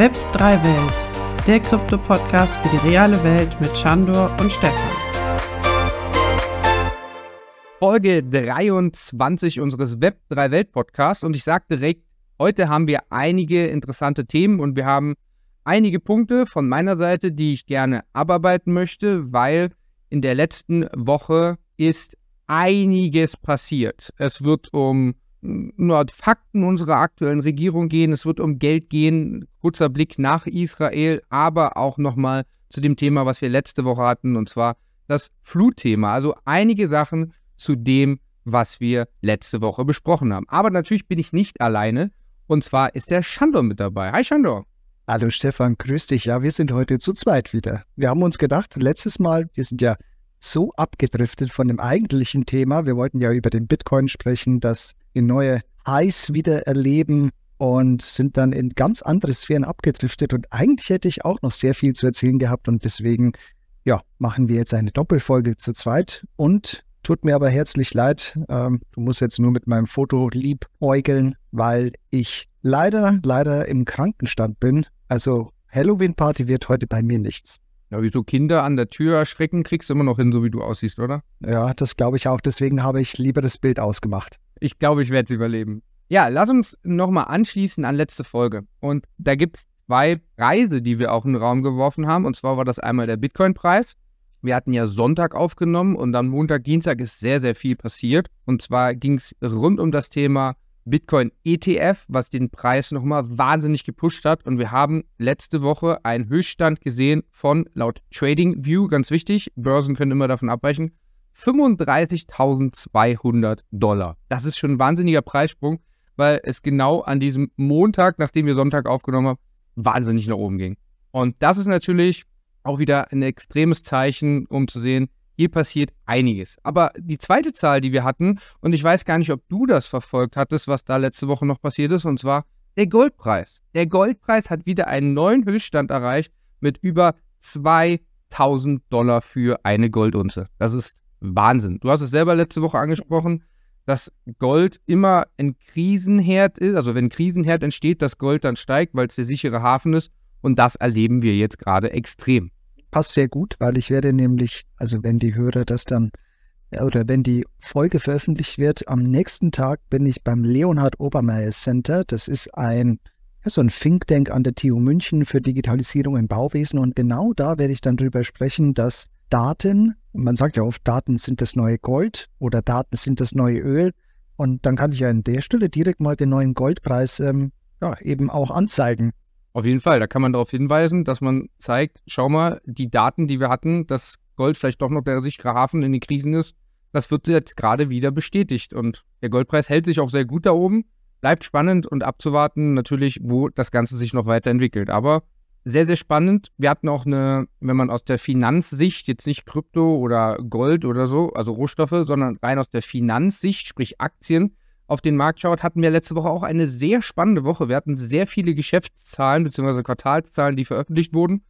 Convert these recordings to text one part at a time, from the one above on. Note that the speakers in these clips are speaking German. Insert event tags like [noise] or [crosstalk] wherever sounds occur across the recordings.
Web3 Welt, der Krypto-Podcast für die reale Welt mit Chandor und Stefan. Folge 23 unseres Web3 Welt Podcasts und ich sage direkt, heute haben wir einige interessante Themen und wir haben einige Punkte von meiner Seite, die ich gerne abarbeiten möchte, weil in der letzten Woche ist einiges passiert. Es wird um nur die Fakten unserer aktuellen Regierung gehen. Es wird um Geld gehen. Kurzer Blick nach Israel, aber auch nochmal zu dem Thema, was wir letzte Woche hatten, und zwar das Flutthema. Also einige Sachen zu dem, was wir letzte Woche besprochen haben. Aber natürlich bin ich nicht alleine. Und zwar ist der Shandor mit dabei. Hi Shandor. Hallo Stefan, grüß dich. Ja, wir sind heute zu zweit wieder. Wir haben uns gedacht, letztes Mal, wir sind ja so abgedriftet von dem eigentlichen Thema. Wir wollten ja über den Bitcoin sprechen, das in neue Highs wieder erleben und sind dann in ganz andere Sphären abgedriftet. Und eigentlich hätte ich auch noch sehr viel zu erzählen gehabt und deswegen, ja, machen wir jetzt eine Doppelfolge zu zweit und Tut mir aber herzlich leid. Ähm, du musst jetzt nur mit meinem Foto liebäugeln, weil ich leider, leider im Krankenstand bin. Also Halloween-Party wird heute bei mir nichts. Ja, wieso Kinder an der Tür erschrecken, kriegst du immer noch hin, so wie du aussiehst, oder? Ja, das glaube ich auch. Deswegen habe ich lieber das Bild ausgemacht. Ich glaube, ich werde es überleben. Ja, lass uns nochmal anschließen an letzte Folge. Und da gibt es zwei Preise, die wir auch in den Raum geworfen haben. Und zwar war das einmal der Bitcoin-Preis. Wir hatten ja Sonntag aufgenommen und dann Montag, Dienstag ist sehr, sehr viel passiert. Und zwar ging es rund um das Thema Bitcoin ETF, was den Preis nochmal wahnsinnig gepusht hat. Und wir haben letzte Woche einen Höchststand gesehen von laut Trading View, ganz wichtig, Börsen können immer davon abweichen, 35.200 Dollar. Das ist schon ein wahnsinniger Preissprung, weil es genau an diesem Montag, nachdem wir Sonntag aufgenommen haben, wahnsinnig nach oben ging. Und das ist natürlich auch wieder ein extremes Zeichen, um zu sehen, hier passiert einiges. Aber die zweite Zahl, die wir hatten, und ich weiß gar nicht, ob du das verfolgt hattest, was da letzte Woche noch passiert ist, und zwar der Goldpreis. Der Goldpreis hat wieder einen neuen Höchststand erreicht mit über 2000 Dollar für eine Goldunze. Das ist Wahnsinn. Du hast es selber letzte Woche angesprochen, dass Gold immer ein Krisenherd ist. Also wenn ein Krisenherd entsteht, dass Gold dann steigt, weil es der sichere Hafen ist. Und das erleben wir jetzt gerade extrem passt sehr gut, weil ich werde nämlich, also wenn die Hörer das dann äh, oder wenn die Folge veröffentlicht wird, am nächsten Tag bin ich beim Leonhard Obermeier Center. Das ist ein ja, so ein Think Tank an der TU München für Digitalisierung im Bauwesen und genau da werde ich dann darüber sprechen, dass Daten, man sagt ja oft, Daten sind das neue Gold oder Daten sind das neue Öl. Und dann kann ich ja an der Stelle direkt mal den neuen Goldpreis ähm, ja, eben auch anzeigen. Auf jeden Fall, da kann man darauf hinweisen, dass man zeigt, schau mal, die Daten, die wir hatten, dass Gold vielleicht doch noch der sichere Hafen in den Krisen ist, das wird jetzt gerade wieder bestätigt. Und der Goldpreis hält sich auch sehr gut da oben, bleibt spannend und abzuwarten natürlich, wo das Ganze sich noch weiterentwickelt. Aber sehr, sehr spannend. Wir hatten auch eine, wenn man aus der Finanzsicht, jetzt nicht Krypto oder Gold oder so, also Rohstoffe, sondern rein aus der Finanzsicht, sprich Aktien, auf den Markt schaut, hatten wir letzte Woche auch eine sehr spannende Woche. Wir hatten sehr viele Geschäftszahlen bzw. Quartalszahlen, die veröffentlicht wurden.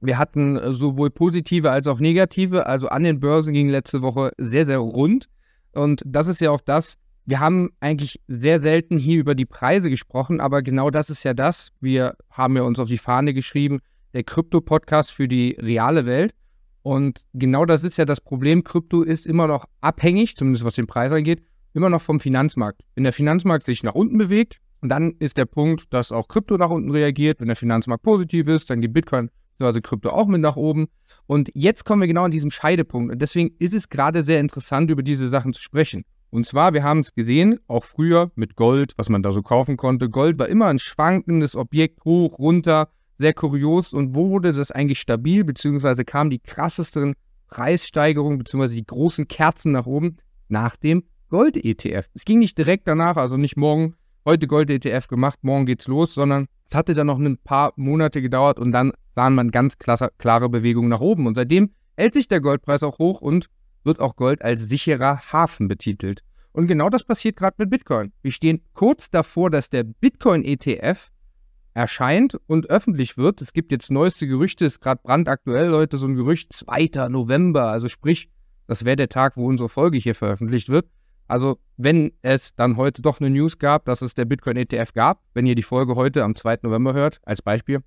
Wir hatten äh, sowohl positive als auch negative. Also an den Börsen ging letzte Woche sehr, sehr rund. Und das ist ja auch das, wir haben eigentlich sehr selten hier über die Preise gesprochen, aber genau das ist ja das. Wir haben ja uns auf die Fahne geschrieben, der Krypto-Podcast für die reale Welt. Und genau das ist ja das Problem. Krypto ist immer noch abhängig, zumindest was den Preis angeht, immer noch vom Finanzmarkt. Wenn der Finanzmarkt sich nach unten bewegt, dann ist der Punkt, dass auch Krypto nach unten reagiert. Wenn der Finanzmarkt positiv ist, dann geht Bitcoin also Krypto auch mit nach oben. Und jetzt kommen wir genau an diesem Scheidepunkt. Und deswegen ist es gerade sehr interessant, über diese Sachen zu sprechen. Und zwar, wir haben es gesehen, auch früher mit Gold, was man da so kaufen konnte. Gold war immer ein schwankendes Objekt, hoch, runter, sehr kurios. Und wo wurde das eigentlich stabil, beziehungsweise kamen die krassesten Preissteigerungen, beziehungsweise die großen Kerzen nach oben nach dem Gold-ETF. Es ging nicht direkt danach, also nicht morgen, heute Gold-ETF gemacht, morgen geht's los, sondern es hatte dann noch ein paar Monate gedauert und dann sahen man ganz klasse, klare Bewegungen nach oben. Und seitdem hält sich der Goldpreis auch hoch und wird auch Gold als sicherer Hafen betitelt. Und genau das passiert gerade mit Bitcoin. Wir stehen kurz davor, dass der Bitcoin-ETF erscheint und öffentlich wird. Es gibt jetzt neueste Gerüchte, ist gerade brandaktuell, Leute, so ein Gerücht 2. November. Also sprich, das wäre der Tag, wo unsere Folge hier veröffentlicht wird. Also, wenn es dann heute doch eine News gab, dass es der Bitcoin-ETF gab, wenn ihr die Folge heute am 2. November hört, als Beispiel,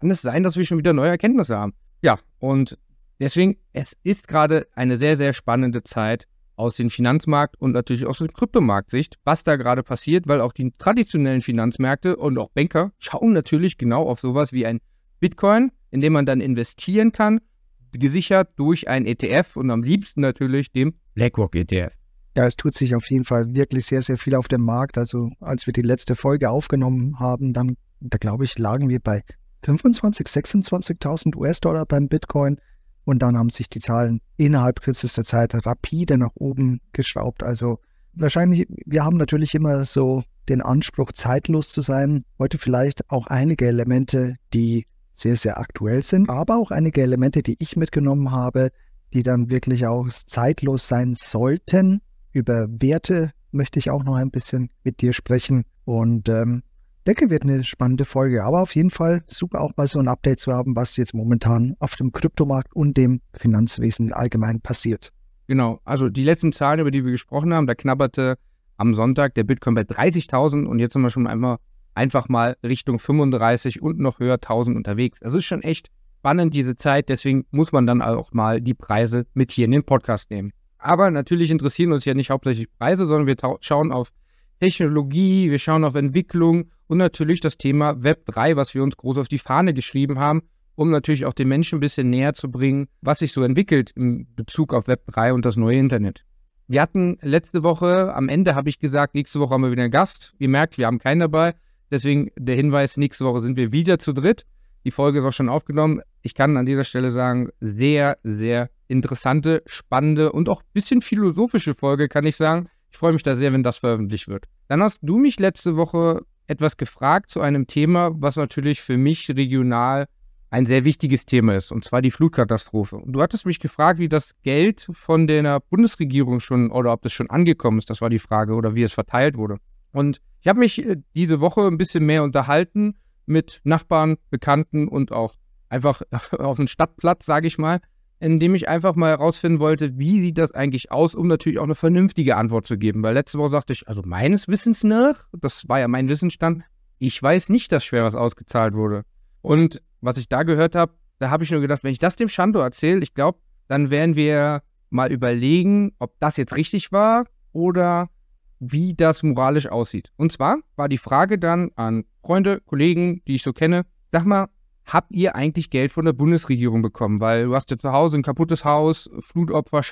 kann es sein, dass wir schon wieder neue Erkenntnisse haben. Ja, und deswegen, es ist gerade eine sehr, sehr spannende Zeit aus dem Finanzmarkt und natürlich aus der Kryptomarktsicht, was da gerade passiert, weil auch die traditionellen Finanzmärkte und auch Banker schauen natürlich genau auf sowas wie ein Bitcoin, in dem man dann investieren kann, gesichert durch ein ETF und am liebsten natürlich dem BlackRock-ETF. Ja, es tut sich auf jeden Fall wirklich sehr, sehr viel auf dem Markt. Also als wir die letzte Folge aufgenommen haben, dann, da glaube ich, lagen wir bei 25, 26.000 US-Dollar beim Bitcoin. Und dann haben sich die Zahlen innerhalb kürzester Zeit rapide nach oben geschraubt. Also wahrscheinlich, wir haben natürlich immer so den Anspruch, zeitlos zu sein. Heute vielleicht auch einige Elemente, die sehr, sehr aktuell sind, aber auch einige Elemente, die ich mitgenommen habe, die dann wirklich auch zeitlos sein sollten, über Werte möchte ich auch noch ein bisschen mit dir sprechen. Und ähm, denke, wird eine spannende Folge. Aber auf jeden Fall super auch mal so ein Update zu haben, was jetzt momentan auf dem Kryptomarkt und dem Finanzwesen allgemein passiert. Genau, also die letzten Zahlen, über die wir gesprochen haben, da knabberte am Sonntag der Bitcoin bei 30.000 und jetzt sind wir schon einmal einfach mal Richtung 35 und noch höher 1000 unterwegs. Das also ist schon echt spannend, diese Zeit. Deswegen muss man dann auch mal die Preise mit hier in den Podcast nehmen. Aber natürlich interessieren uns ja nicht hauptsächlich Preise, sondern wir schauen auf Technologie, wir schauen auf Entwicklung und natürlich das Thema Web3, was wir uns groß auf die Fahne geschrieben haben, um natürlich auch den Menschen ein bisschen näher zu bringen, was sich so entwickelt in Bezug auf Web3 und das neue Internet. Wir hatten letzte Woche, am Ende habe ich gesagt, nächste Woche haben wir wieder einen Gast. Ihr merkt, wir haben keinen dabei. Deswegen der Hinweis, nächste Woche sind wir wieder zu dritt. Die Folge ist auch schon aufgenommen. Ich kann an dieser Stelle sagen, sehr, sehr interessante, spannende und auch ein bisschen philosophische Folge, kann ich sagen. Ich freue mich da sehr, wenn das veröffentlicht wird. Dann hast du mich letzte Woche etwas gefragt zu einem Thema, was natürlich für mich regional ein sehr wichtiges Thema ist, und zwar die Flutkatastrophe. Und du hattest mich gefragt, wie das Geld von der Bundesregierung schon oder ob das schon angekommen ist, das war die Frage, oder wie es verteilt wurde. Und ich habe mich äh, diese Woche ein bisschen mehr unterhalten mit Nachbarn, Bekannten und auch einfach [laughs] auf dem Stadtplatz, sage ich mal, indem ich einfach mal herausfinden wollte, wie sieht das eigentlich aus, um natürlich auch eine vernünftige Antwort zu geben. Weil letzte Woche sagte ich, also meines Wissens nach, das war ja mein Wissensstand, ich weiß nicht, dass schwer was ausgezahlt wurde. Und was ich da gehört habe, da habe ich nur gedacht, wenn ich das dem Shando erzähle, ich glaube, dann werden wir mal überlegen, ob das jetzt richtig war oder wie das moralisch aussieht. Und zwar war die Frage dann an Freunde, Kollegen, die ich so kenne, sag mal, habt ihr eigentlich Geld von der Bundesregierung bekommen? Weil du hast ja zu Hause ein kaputtes Haus, Flutopfer,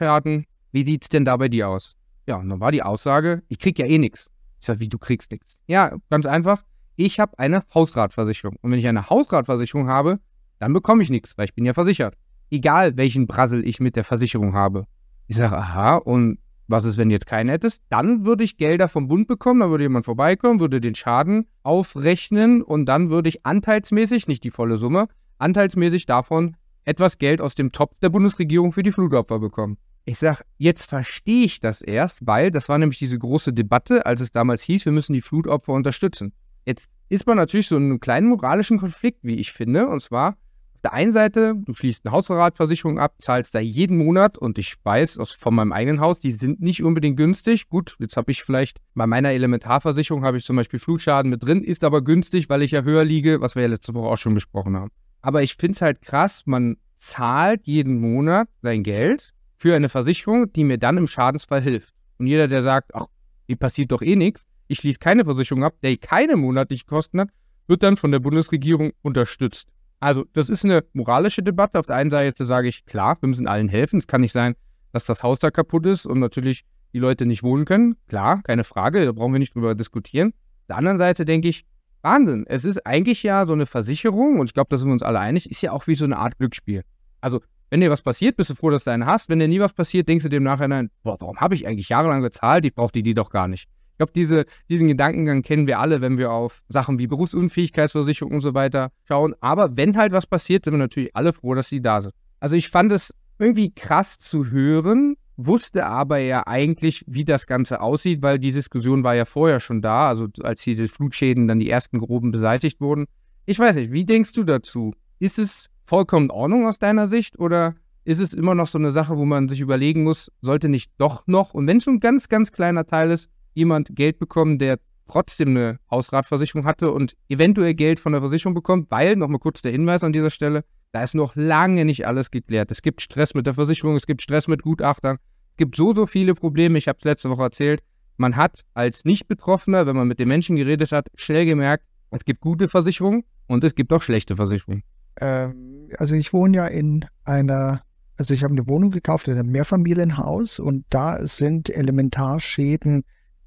Wie sieht es denn da bei dir aus? Ja, und dann war die Aussage, ich krieg ja eh nichts. Ich sage, wie, du kriegst nichts? Ja, ganz einfach. Ich habe eine Hausratversicherung. Und wenn ich eine Hausratversicherung habe, dann bekomme ich nichts, weil ich bin ja versichert. Egal, welchen Brassel ich mit der Versicherung habe. Ich sage, aha, und was ist, wenn du jetzt keinen hättest? Dann würde ich Gelder vom Bund bekommen, da würde jemand vorbeikommen, würde den Schaden aufrechnen und dann würde ich anteilsmäßig, nicht die volle Summe, anteilsmäßig davon etwas Geld aus dem Topf der Bundesregierung für die Flutopfer bekommen. Ich sage, jetzt verstehe ich das erst, weil das war nämlich diese große Debatte, als es damals hieß, wir müssen die Flutopfer unterstützen. Jetzt ist man natürlich so in einem kleinen moralischen Konflikt, wie ich finde, und zwar, der einen Seite, du schließt eine Hausratversicherung ab, zahlst da jeden Monat und ich weiß aus, von meinem eigenen Haus, die sind nicht unbedingt günstig. Gut, jetzt habe ich vielleicht bei meiner Elementarversicherung habe ich zum Beispiel Flutschaden mit drin, ist aber günstig, weil ich ja höher liege, was wir ja letzte Woche auch schon besprochen haben. Aber ich finde es halt krass, man zahlt jeden Monat sein Geld für eine Versicherung, die mir dann im Schadensfall hilft. Und jeder, der sagt, ach, mir passiert doch eh nichts, ich schließe keine Versicherung ab, der keine monatlichen Kosten hat, wird dann von der Bundesregierung unterstützt. Also, das ist eine moralische Debatte. Auf der einen Seite sage ich, klar, wir müssen allen helfen. Es kann nicht sein, dass das Haus da kaputt ist und natürlich die Leute nicht wohnen können. Klar, keine Frage, da brauchen wir nicht drüber diskutieren. Auf der anderen Seite denke ich, Wahnsinn. Es ist eigentlich ja so eine Versicherung, und ich glaube, da sind wir uns alle einig, ist ja auch wie so eine Art Glücksspiel. Also, wenn dir was passiert, bist du froh, dass du einen hast. Wenn dir nie was passiert, denkst du dem nachher, boah, warum habe ich eigentlich jahrelang gezahlt? Ich brauche die, die doch gar nicht. Ich glaube, diese, diesen Gedankengang kennen wir alle, wenn wir auf Sachen wie Berufsunfähigkeitsversicherung und so weiter schauen. Aber wenn halt was passiert, sind wir natürlich alle froh, dass sie da sind. Also ich fand es irgendwie krass zu hören, wusste aber ja eigentlich, wie das Ganze aussieht, weil die Diskussion war ja vorher schon da, also als hier die Flutschäden dann die ersten groben beseitigt wurden. Ich weiß nicht, wie denkst du dazu? Ist es vollkommen in Ordnung aus deiner Sicht oder ist es immer noch so eine Sache, wo man sich überlegen muss, sollte nicht doch noch, und wenn es nur ein ganz, ganz kleiner Teil ist, jemand Geld bekommen, der trotzdem eine Hausratversicherung hatte und eventuell Geld von der Versicherung bekommt, weil, nochmal kurz der Hinweis an dieser Stelle, da ist noch lange nicht alles geklärt. Es gibt Stress mit der Versicherung, es gibt Stress mit Gutachtern, es gibt so, so viele Probleme. Ich habe es letzte Woche erzählt. Man hat als Nicht-Betroffener, wenn man mit den Menschen geredet hat, schnell gemerkt, es gibt gute Versicherungen und es gibt auch schlechte Versicherungen. Ähm, also ich wohne ja in einer, also ich habe eine Wohnung gekauft in einem Mehrfamilienhaus und da sind Elementarschäden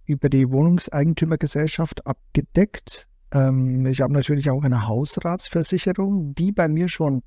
über die Wohnungseigentümergesellschaft abgedeckt. Ähm, ich habe natürlich auch eine Hausratsversicherung, die bei mir schon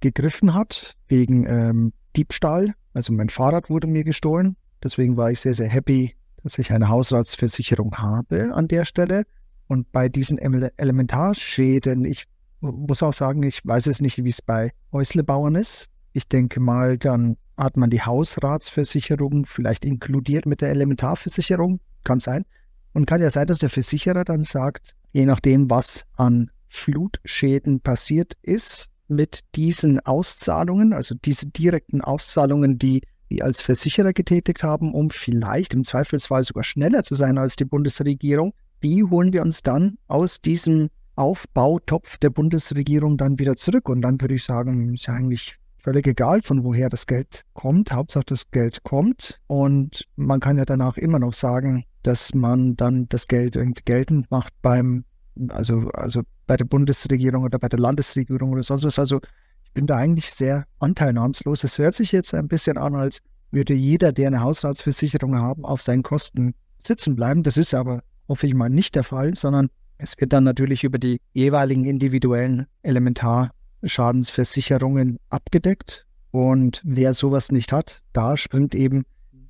gegriffen hat wegen ähm, Diebstahl. Also mein Fahrrad wurde mir gestohlen. Deswegen war ich sehr, sehr happy, dass ich eine Hausratsversicherung habe an der Stelle. Und bei diesen Elementarschäden, ich muss auch sagen, ich weiß es nicht, wie es bei Häuslebauern ist. Ich denke mal, dann hat man die Hausratsversicherung vielleicht inkludiert mit der Elementarversicherung. Kann sein. Und kann ja sein, dass der Versicherer dann sagt, je nachdem, was an Flutschäden passiert ist, mit diesen Auszahlungen, also diese direkten Auszahlungen, die wir als Versicherer getätigt haben, um vielleicht im Zweifelsfall sogar schneller zu sein als die Bundesregierung, die holen wir uns dann aus diesem Aufbautopf der Bundesregierung dann wieder zurück. Und dann würde ich sagen, ist ja eigentlich völlig egal, von woher das Geld kommt. Hauptsache, das Geld kommt. Und man kann ja danach immer noch sagen, dass man dann das Geld irgendwie geltend macht beim, also, also bei der Bundesregierung oder bei der Landesregierung oder sonst was. Also ich bin da eigentlich sehr anteilnahmslos. Es hört sich jetzt ein bisschen an, als würde jeder, der eine Haushaltsversicherung haben, auf seinen Kosten sitzen bleiben. Das ist aber, hoffe ich mal, nicht der Fall, sondern es wird dann natürlich über die jeweiligen individuellen Elementarschadensversicherungen abgedeckt. Und wer sowas nicht hat, da schwimmt eben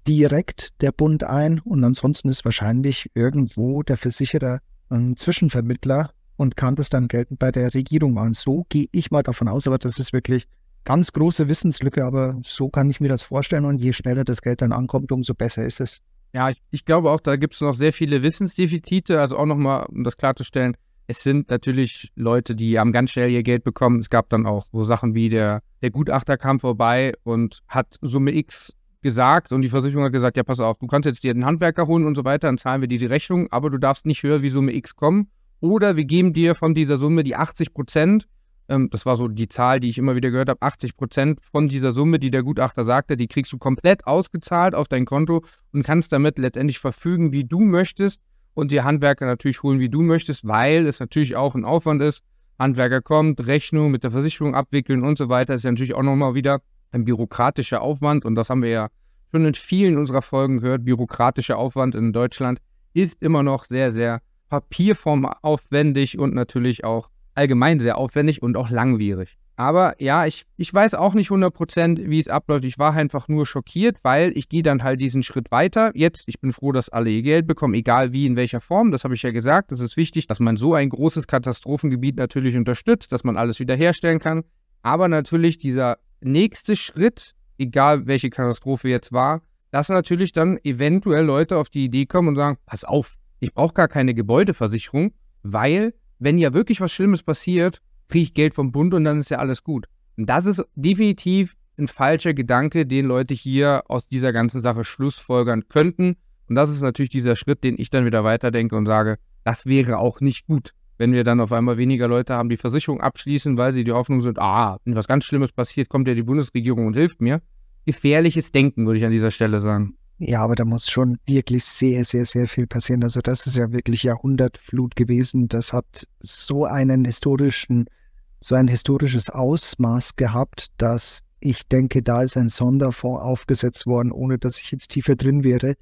direkt der Bund ein und ansonsten ist wahrscheinlich irgendwo der Versicherer ein Zwischenvermittler und kann das dann geltend bei der Regierung machen. So gehe ich mal davon aus, aber das ist wirklich ganz große Wissenslücke, aber so kann ich mir das vorstellen und je schneller das Geld dann ankommt, umso besser ist es. Ja, ich, ich glaube auch, da gibt es noch sehr viele Wissensdefizite, also auch nochmal, um das klarzustellen, es sind natürlich Leute, die haben ganz schnell ihr Geld bekommen. Es gab dann auch so Sachen wie der, der Gutachter kam vorbei und hat Summe X gesagt und die Versicherung hat gesagt, ja, pass auf, du kannst jetzt dir einen Handwerker holen und so weiter, dann zahlen wir dir die Rechnung, aber du darfst nicht höher wie Summe X kommen. Oder wir geben dir von dieser Summe die 80 Prozent, ähm, das war so die Zahl, die ich immer wieder gehört habe, 80 Prozent von dieser Summe, die der Gutachter sagte, die kriegst du komplett ausgezahlt auf dein Konto und kannst damit letztendlich verfügen, wie du möchtest und dir Handwerker natürlich holen, wie du möchtest, weil es natürlich auch ein Aufwand ist. Handwerker kommt, Rechnung mit der Versicherung abwickeln und so weiter, ist ja natürlich auch nochmal wieder ein bürokratischer Aufwand, und das haben wir ja schon in vielen unserer Folgen gehört, bürokratischer Aufwand in Deutschland ist immer noch sehr, sehr papierformaufwendig und natürlich auch allgemein sehr aufwendig und auch langwierig. Aber ja, ich, ich weiß auch nicht 100%, wie es abläuft. Ich war einfach nur schockiert, weil ich gehe dann halt diesen Schritt weiter. Jetzt, ich bin froh, dass alle ihr Geld bekommen, egal wie, in welcher Form. Das habe ich ja gesagt. Es ist wichtig, dass man so ein großes Katastrophengebiet natürlich unterstützt, dass man alles wiederherstellen kann. Aber natürlich dieser nächste Schritt, egal welche Katastrophe jetzt war, dass natürlich dann eventuell Leute auf die Idee kommen und sagen, pass auf, ich brauche gar keine Gebäudeversicherung, weil wenn ja wirklich was Schlimmes passiert, kriege ich Geld vom Bund und dann ist ja alles gut. Und das ist definitiv ein falscher Gedanke, den Leute hier aus dieser ganzen Sache schlussfolgern könnten. Und das ist natürlich dieser Schritt, den ich dann wieder weiterdenke und sage, das wäre auch nicht gut wenn wir dann auf einmal weniger Leute haben, die Versicherung abschließen, weil sie die Hoffnung sind, ah, wenn was ganz Schlimmes passiert, kommt ja die Bundesregierung und hilft mir. Gefährliches Denken, würde ich an dieser Stelle sagen. Ja, aber da muss schon wirklich sehr, sehr, sehr viel passieren. Also das ist ja wirklich Jahrhundertflut gewesen. Das hat so einen historischen, so ein historisches Ausmaß gehabt, dass ich denke, da ist ein Sonderfonds aufgesetzt worden, ohne dass ich jetzt tiefer drin wäre.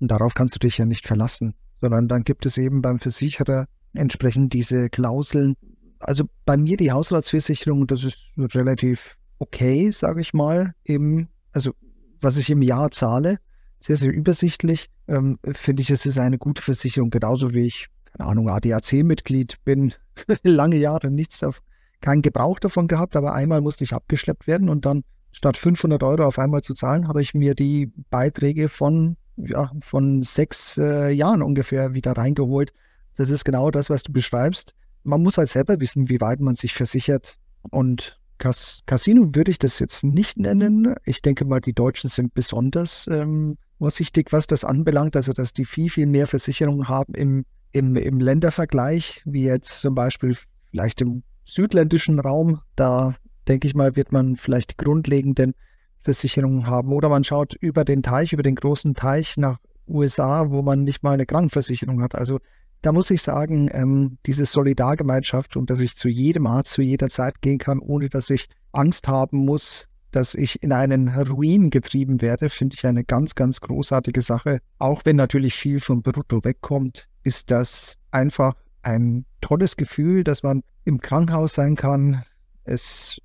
Und darauf kannst du dich ja nicht verlassen, sondern dann gibt es eben beim Versicherer entsprechend diese Klauseln. Also bei mir die Hausratsversicherung, das ist relativ okay, sage ich mal. Eben, also was ich im Jahr zahle, sehr, sehr übersichtlich. Ähm, Finde ich, es ist eine gute Versicherung, genauso wie ich, keine Ahnung, ADAC-Mitglied bin, [laughs] lange Jahre nichts davon, keinen Gebrauch davon gehabt, aber einmal musste ich abgeschleppt werden und dann statt 500 Euro auf einmal zu zahlen, habe ich mir die Beiträge von, ja, von sechs äh, Jahren ungefähr wieder reingeholt das ist genau das, was du beschreibst. Man muss halt selber wissen, wie weit man sich versichert. Und Cas Casino würde ich das jetzt nicht nennen. Ich denke mal, die Deutschen sind besonders ähm, vorsichtig, was das anbelangt. Also, dass die viel, viel mehr Versicherungen haben im, im, im Ländervergleich, wie jetzt zum Beispiel vielleicht im südländischen Raum. Da denke ich mal, wird man vielleicht grundlegenden Versicherungen haben. Oder man schaut über den Teich, über den großen Teich nach USA, wo man nicht mal eine Krankenversicherung hat. Also da muss ich sagen, ähm, diese Solidargemeinschaft und dass ich zu jedem Arzt zu jeder Zeit gehen kann, ohne dass ich Angst haben muss, dass ich in einen Ruin getrieben werde, finde ich eine ganz, ganz großartige Sache. Auch wenn natürlich viel vom Brutto wegkommt, ist das einfach ein tolles Gefühl, dass man im Krankenhaus sein kann, es,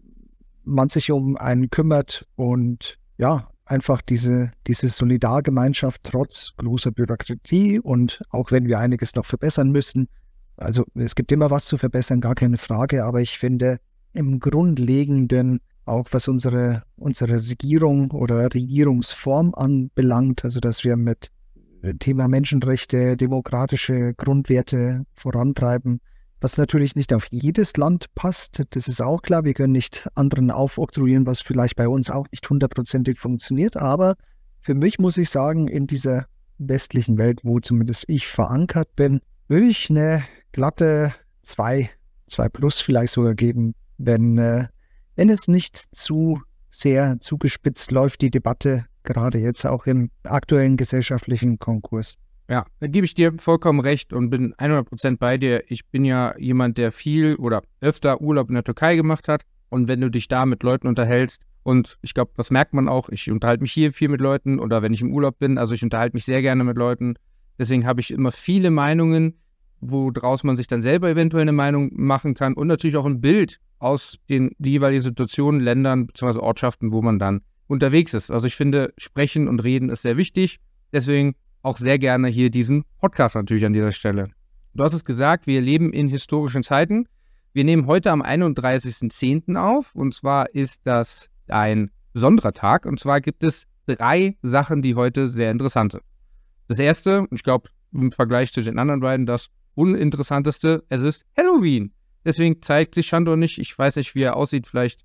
man sich um einen kümmert und ja, einfach diese, diese Solidargemeinschaft trotz großer Bürokratie und auch wenn wir einiges noch verbessern müssen. Also es gibt immer was zu verbessern, gar keine Frage, aber ich finde im Grundlegenden, auch was unsere, unsere Regierung oder Regierungsform anbelangt, also dass wir mit Thema Menschenrechte, demokratische Grundwerte vorantreiben, was natürlich nicht auf jedes Land passt. Das ist auch klar. Wir können nicht anderen aufoktroyieren, was vielleicht bei uns auch nicht hundertprozentig funktioniert. Aber für mich muss ich sagen, in dieser westlichen Welt, wo zumindest ich verankert bin, würde ich eine glatte 2, 2 plus vielleicht sogar geben, wenn, äh, wenn es nicht zu sehr zugespitzt läuft, die Debatte, gerade jetzt auch im aktuellen gesellschaftlichen Konkurs. Ja, da gebe ich dir vollkommen recht und bin 100% bei dir. Ich bin ja jemand, der viel oder öfter Urlaub in der Türkei gemacht hat. Und wenn du dich da mit Leuten unterhältst, und ich glaube, das merkt man auch, ich unterhalte mich hier viel mit Leuten oder wenn ich im Urlaub bin, also ich unterhalte mich sehr gerne mit Leuten. Deswegen habe ich immer viele Meinungen, woraus man sich dann selber eventuell eine Meinung machen kann und natürlich auch ein Bild aus den jeweiligen Situationen, Ländern bzw. Ortschaften, wo man dann unterwegs ist. Also ich finde, sprechen und reden ist sehr wichtig. Deswegen auch sehr gerne hier diesen Podcast natürlich an dieser Stelle. Du hast es gesagt, wir leben in historischen Zeiten. Wir nehmen heute am 31.10. auf und zwar ist das ein besonderer Tag und zwar gibt es drei Sachen, die heute sehr interessant sind. Das erste, ich glaube im Vergleich zu den anderen beiden das uninteressanteste, es ist Halloween. Deswegen zeigt sich Shando nicht. Ich weiß nicht, wie er aussieht. Vielleicht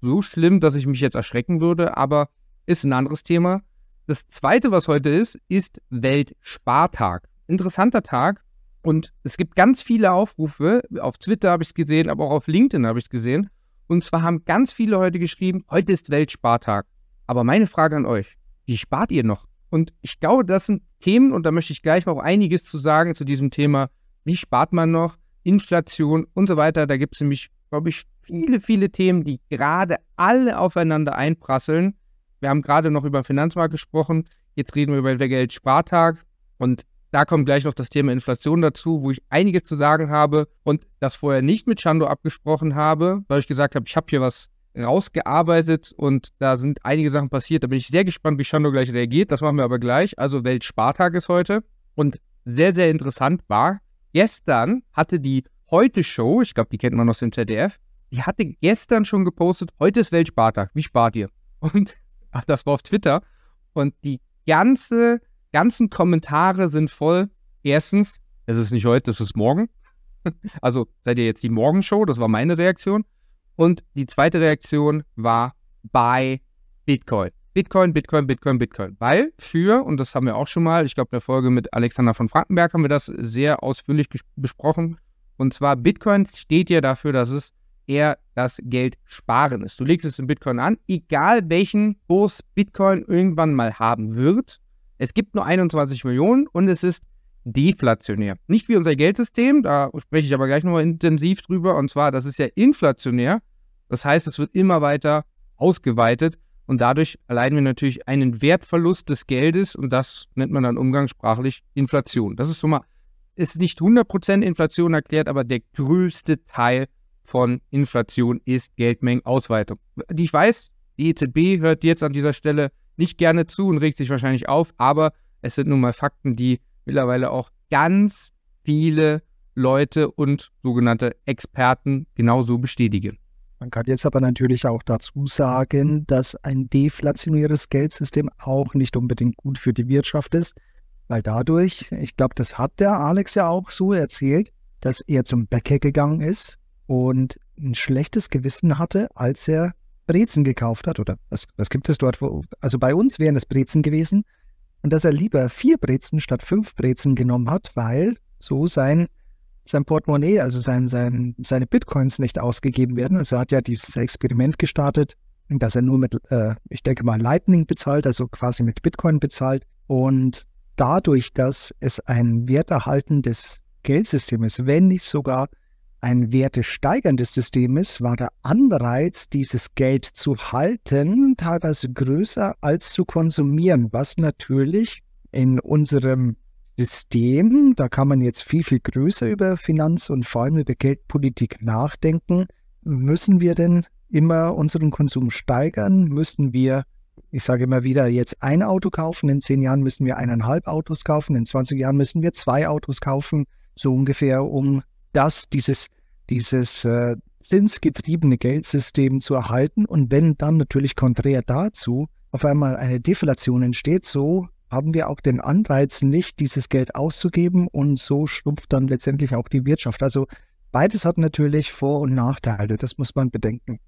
so schlimm, dass ich mich jetzt erschrecken würde, aber ist ein anderes Thema. Das zweite, was heute ist, ist Weltspartag. Interessanter Tag. Und es gibt ganz viele Aufrufe. Auf Twitter habe ich es gesehen, aber auch auf LinkedIn habe ich es gesehen. Und zwar haben ganz viele heute geschrieben, heute ist Weltspartag. Aber meine Frage an euch, wie spart ihr noch? Und ich glaube, das sind Themen, und da möchte ich gleich auch einiges zu sagen zu diesem Thema, wie spart man noch, Inflation und so weiter. Da gibt es nämlich, glaube ich, viele, viele Themen, die gerade alle aufeinander einprasseln. Wir haben gerade noch über Finanzmarkt gesprochen. Jetzt reden wir über den Geldspartag. Und da kommt gleich noch das Thema Inflation dazu, wo ich einiges zu sagen habe und das vorher nicht mit Chando abgesprochen habe, weil ich gesagt habe, ich habe hier was rausgearbeitet und da sind einige Sachen passiert. Da bin ich sehr gespannt, wie Chando gleich reagiert. Das machen wir aber gleich. Also Weltspartag ist heute. Und sehr, sehr interessant war, gestern hatte die Heute-Show, ich glaube, die kennt man aus dem ZDF, die hatte gestern schon gepostet, heute ist Weltspartag, wie spart ihr? Und ach, das war auf Twitter. Und die ganze, ganzen Kommentare sind voll. Erstens, es ist nicht heute, es ist morgen. [laughs] Also seid ihr jetzt die Morgenshow, das war meine Reaktion. Und die zweite Reaktion war bei Bitcoin. Bitcoin, Bitcoin, Bitcoin, Bitcoin. Weil für, und das haben wir auch schon mal, ich glaube, in der Folge mit Alexander von Frankenberg haben wir das sehr ausführlich besprochen. Und zwar Bitcoin steht ja dafür, dass es eher das Geld sparen ist. Du legst es in Bitcoin an, egal welchen Kurs Bitcoin irgendwann mal haben wird. Es gibt nur 21 Millionen und es ist deflationär. Nicht wie unser Geldsystem, da spreche ich aber gleich nochmal intensiv drüber. Und zwar, das ist ja inflationär. Das heißt, es wird immer weiter ausgeweitet und dadurch erleiden wir natürlich einen Wertverlust des Geldes und das nennt man dann umgangssprachlich Inflation. Das ist schon mal, ist nicht 100% Inflation erklärt, aber der größte Teil von Inflation ist Geldmengenausweitung. Die ich weiß, die EZB hört jetzt an dieser Stelle nicht gerne zu und regt sich wahrscheinlich auf, aber es sind nun mal Fakten, die mittlerweile auch ganz viele Leute und sogenannte Experten genauso bestätigen. Man kann jetzt aber natürlich auch dazu sagen, dass ein deflationäres Geldsystem auch nicht unbedingt gut für die Wirtschaft ist, weil dadurch, ich glaube, das hat der Alex ja auch so erzählt, dass er zum Bäcker gegangen ist, und ein schlechtes Gewissen hatte, als er Brezen gekauft hat. Oder was, was gibt es dort? Wo, also bei uns wären es Brezen gewesen. Und dass er lieber vier Brezen statt fünf Brezen genommen hat, weil so sein, sein Portemonnaie, also sein, sein, seine Bitcoins nicht ausgegeben werden. Also er hat ja dieses Experiment gestartet, dass er nur mit, äh, ich denke mal, Lightning bezahlt, also quasi mit Bitcoin bezahlt. Und dadurch, dass es ein werterhaltendes Geldsystem ist, wenn nicht sogar ein wertesteigerndes System ist, war der Anreiz, dieses Geld zu halten, teilweise größer als zu konsumieren, was natürlich in unserem System, da kann man jetzt viel, viel größer über Finanz- und vor allem über Geldpolitik nachdenken, müssen wir denn immer unseren Konsum steigern? Müssen wir, ich sage immer wieder, jetzt ein Auto kaufen, in zehn Jahren müssen wir eineinhalb Autos kaufen, in 20 Jahren müssen wir zwei Autos kaufen, so ungefähr, um das, dieses, dieses äh, zinsgetriebene Geldsystem zu erhalten. Und wenn dann natürlich konträr dazu auf einmal eine Deflation entsteht, so haben wir auch den Anreiz nicht, dieses Geld auszugeben und so schrumpft dann letztendlich auch die Wirtschaft. Also beides hat natürlich Vor- und Nachteile, das muss man bedenken.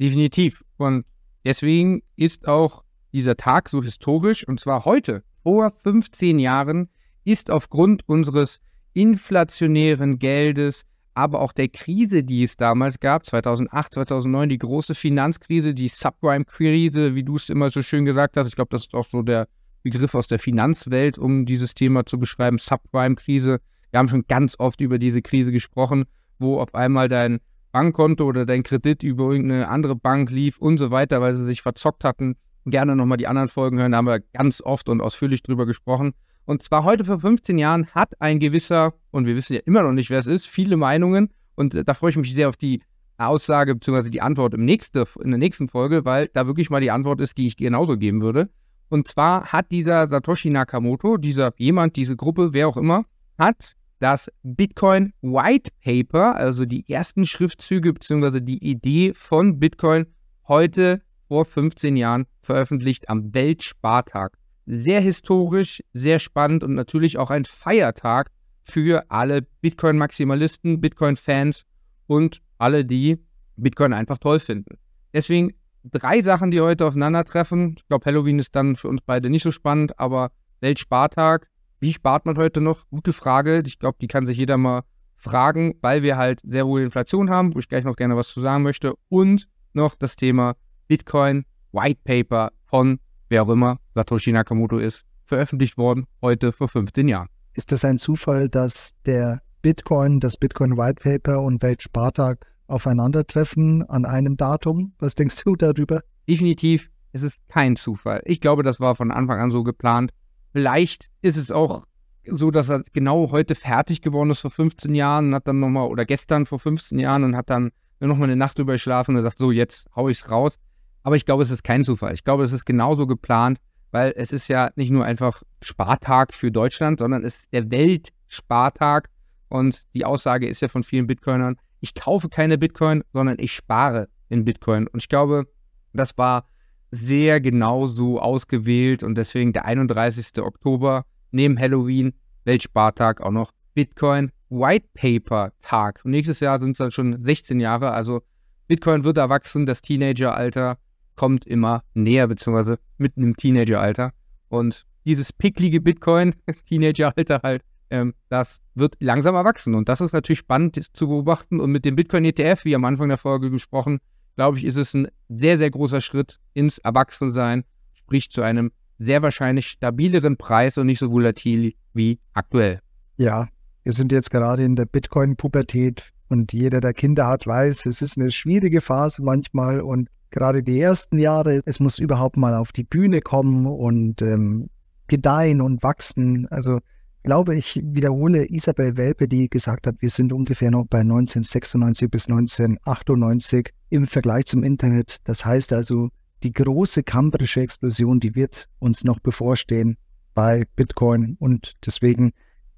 Definitiv. Und deswegen ist auch dieser Tag so historisch, und zwar heute, vor 15 Jahren, ist aufgrund unseres inflationären Geldes, aber auch der Krise, die es damals gab, 2008, 2009, die große Finanzkrise, die Subprime-Krise, wie du es immer so schön gesagt hast. Ich glaube, das ist auch so der Begriff aus der Finanzwelt, um dieses Thema zu beschreiben, Subprime-Krise. Wir haben schon ganz oft über diese Krise gesprochen, wo auf einmal dein Bankkonto oder dein Kredit über irgendeine andere Bank lief und so weiter, weil sie sich verzockt hatten. Gerne nochmal die anderen Folgen hören, da haben wir ganz oft und ausführlich drüber gesprochen. Und zwar heute vor 15 Jahren hat ein gewisser, und wir wissen ja immer noch nicht, wer es ist, viele Meinungen. Und äh, da freue ich mich sehr auf die Aussage bzw. die Antwort im nächste, in der nächsten Folge, weil da wirklich mal die Antwort ist, die ich genauso geben würde. Und zwar hat dieser Satoshi Nakamoto, dieser jemand, diese Gruppe, wer auch immer, hat das Bitcoin White Paper, also die ersten Schriftzüge bzw. die Idee von Bitcoin, heute vor 15 Jahren veröffentlicht am Weltspartag. Sehr historisch, sehr spannend und natürlich auch ein Feiertag für alle Bitcoin-Maximalisten, Bitcoin-Fans und alle, die Bitcoin einfach toll finden. Deswegen drei Sachen, die heute aufeinandertreffen. Ich glaube, Halloween ist dann für uns beide nicht so spannend, aber Weltspartag, wie spart man heute noch? Gute Frage. Ich glaube, die kann sich jeder mal fragen, weil wir halt sehr hohe Inflation haben, wo ich gleich noch gerne was zu sagen möchte. Und noch das Thema Bitcoin White Paper von wer auch immer Satoshi Nakamoto ist, veröffentlicht worden, heute vor 15 Jahren. Ist das ein Zufall, dass der Bitcoin, das Bitcoin White Paper und Weltspartag aufeinandertreffen an einem Datum? Was denkst du darüber? Definitiv, es ist kein Zufall. Ich glaube, das war von Anfang an so geplant. Vielleicht ist es auch so, dass er genau heute fertig geworden ist vor 15 Jahren und hat dann nochmal, oder gestern vor 15 Jahren und hat dann nochmal eine Nacht drüber geschlafen und gesagt, so, jetzt hau es raus. Aber ich glaube, es ist kein Zufall. Ich glaube, es ist genauso geplant, weil es ist ja nicht nur einfach Spartag für Deutschland, sondern es ist der Weltspartag. Und die Aussage ist ja von vielen Bitcoinern, ich kaufe keine Bitcoin, sondern ich spare in Bitcoin. Und ich glaube, das war sehr genau so ausgewählt und deswegen der 31. Oktober neben Halloween, Weltspartag auch noch Bitcoin White Paper Tag. Und nächstes Jahr sind es dann schon 16 Jahre, also Bitcoin wird erwachsen, das Teenageralter kommt immer näher, beziehungsweise mitten im Teenageralter. Und dieses picklige Bitcoin, [laughs] Teenageralter halt, ähm, das wird langsam erwachsen. Und das ist natürlich spannend zu beobachten. Und mit dem Bitcoin-ETF, wie am Anfang der Folge gesprochen, glaube ich, ist es ein sehr, sehr großer Schritt ins Erwachsensein, sprich zu einem sehr wahrscheinlich stabileren Preis und nicht so volatil wie aktuell. Ja, wir sind jetzt gerade in der Bitcoin-Pubertät und jeder, der Kinder hat, weiß, es ist eine schwierige Phase manchmal und gerade die ersten Jahre, es muss überhaupt mal auf die Bühne kommen und ähm, gedeihen und wachsen. Also glaube ich, wiederhole Isabel Welpe, die gesagt hat, wir sind ungefähr noch bei 1996 bis 1998 im Vergleich zum Internet. Das heißt also, die große kambrische Explosion, die wird uns noch bevorstehen bei Bitcoin und deswegen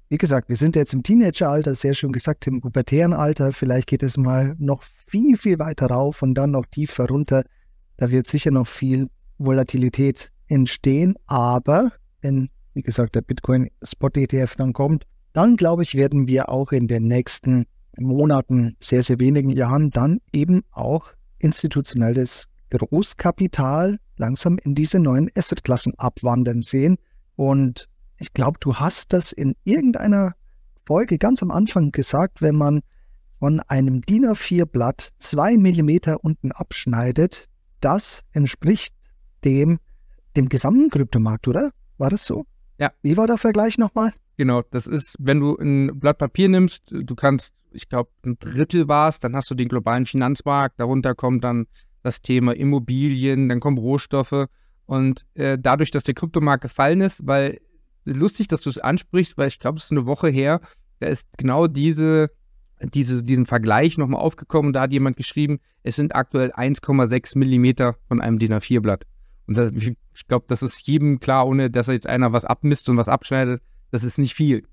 wie gesagt, wir sind jetzt im Teenageralter, sehr schön gesagt, im pubertären Alter. Vielleicht geht es mal noch viel, viel weiter rauf und dann noch tiefer runter. Da wird sicher noch viel Volatilität entstehen. Aber wenn, wie gesagt, der Bitcoin-Spot-ETF dann kommt, dann glaube ich, werden wir auch in den nächsten Monaten, sehr, sehr wenigen Jahren dann eben auch institutionelles Großkapital langsam in diese neuen Assetklassen abwandern sehen. Und ich glaube, du hast das in irgendeiner Folge ganz am Anfang gesagt, wenn man von einem DIN A4-Blatt zwei Millimeter unten abschneidet, das entspricht dem, dem gesamten Kryptomarkt, oder? War das so? Ja. Wie war der Vergleich nochmal? Genau, das ist, wenn du ein Blatt Papier nimmst, du kannst, ich glaube, ein Drittel war es, dann hast du den globalen Finanzmarkt, darunter kommt dann das Thema Immobilien, dann kommen Rohstoffe. Und äh, dadurch, dass der Kryptomarkt gefallen ist, weil lustig, dass du es ansprichst, weil ich glaube, es ist eine Woche her, da ist genau diese, diese, diesen Vergleich nochmal aufgekommen. Da hat jemand geschrieben, es sind aktuell 1,6 Millimeter von einem DIN A4-Blatt. Und das, ich glaube, das ist jedem klar, ohne dass jetzt einer was abmisst und was abschneidet. Das ist nicht viel.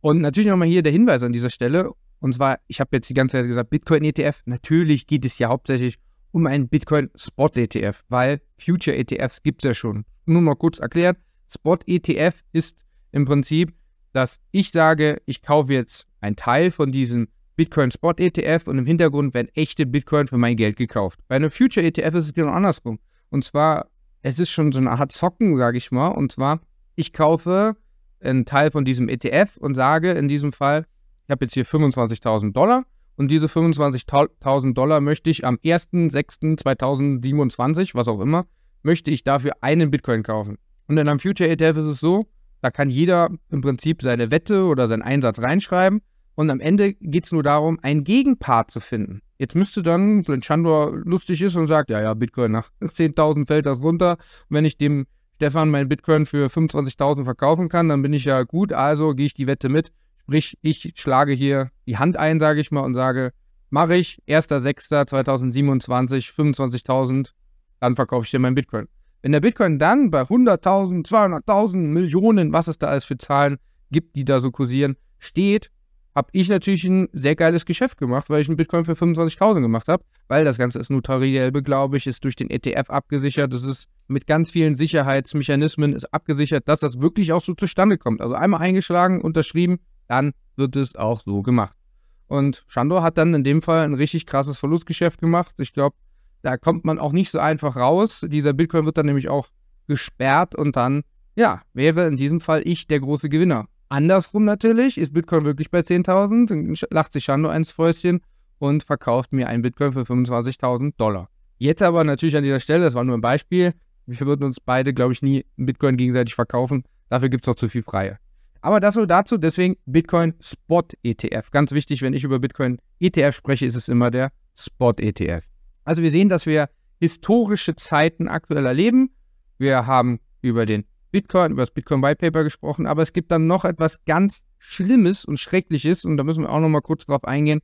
Und natürlich nochmal hier der Hinweis an dieser Stelle. Und zwar, ich habe jetzt die ganze Zeit gesagt, Bitcoin-ETF. Natürlich geht es ja hauptsächlich um einen Bitcoin-Spot-ETF, weil Future-ETFs gibt es ja schon. Nur mal kurz erklärt, Spot-ETF ist im Prinzip, dass ich sage, ich kaufe jetzt einen Teil von diesem Bitcoin Spot ETF und im Hintergrund werden echte Bitcoin für mein Geld gekauft. Bei einem Future ETF ist es genau andersrum. Und zwar, es ist schon so eine Art Zocken, sage ich mal. Und zwar, ich kaufe einen Teil von diesem ETF und sage in diesem Fall, ich habe jetzt hier 25.000 Dollar und diese 25.000 Dollar möchte ich am 1.6.2027, was auch immer, möchte ich dafür einen Bitcoin kaufen. Und in einem Future ETF ist es so, da kann jeder im Prinzip seine Wette oder seinen Einsatz reinschreiben. Und am Ende geht es nur darum, einen Gegenpart zu finden. Jetzt müsste dann, wenn Chandor lustig ist und sagt, ja, ja, Bitcoin nach 10.000 fällt das runter. wenn ich dem Stefan meinen Bitcoin für 25.000 verkaufen kann, dann bin ich ja gut, also gehe ich die Wette mit. Sprich, ich schlage hier die Hand ein, sage ich mal, und sage, mache ich 1.6.2027 25.000, dann verkaufe ich dir meinen Bitcoin. Wenn der Bitcoin dann bei 100.000, 200.000, Millionen, was es da alles für Zahlen gibt, die da so kursieren, steht, habe ich natürlich ein sehr geiles Geschäft gemacht, weil ich einen Bitcoin für 25.000 gemacht habe, weil das Ganze ist notariell glaube ich, ist durch den ETF abgesichert, das ist mit ganz vielen Sicherheitsmechanismen ist abgesichert, dass das wirklich auch so zustande kommt. Also einmal eingeschlagen, unterschrieben, dann wird es auch so gemacht. Und Shandor hat dann in dem Fall ein richtig krasses Verlustgeschäft gemacht. Ich glaube, da kommt man auch nicht so einfach raus. Dieser Bitcoin wird dann nämlich auch gesperrt und dann, ja, wäre in diesem Fall ich der große Gewinner. Andersrum natürlich, ist Bitcoin wirklich bei 10.000, lacht sich Shando eins Fäustchen und verkauft mir einen Bitcoin für 25.000 Dollar. Jetzt aber natürlich an dieser Stelle, das war nur ein Beispiel, wir würden uns beide, glaube ich, nie einen Bitcoin gegenseitig verkaufen, dafür gibt es doch zu viel Freie. Aber das nur dazu, deswegen Bitcoin Spot ETF. Ganz wichtig, wenn ich über Bitcoin ETF spreche, ist es immer der Spot ETF. Also wir sehen, dass wir historische Zeiten aktuell erleben. Wir haben über den Bitcoin, über das Bitcoin White Paper gesprochen, aber es gibt dann noch etwas ganz Schlimmes und Schreckliches und da müssen wir auch nochmal kurz drauf eingehen,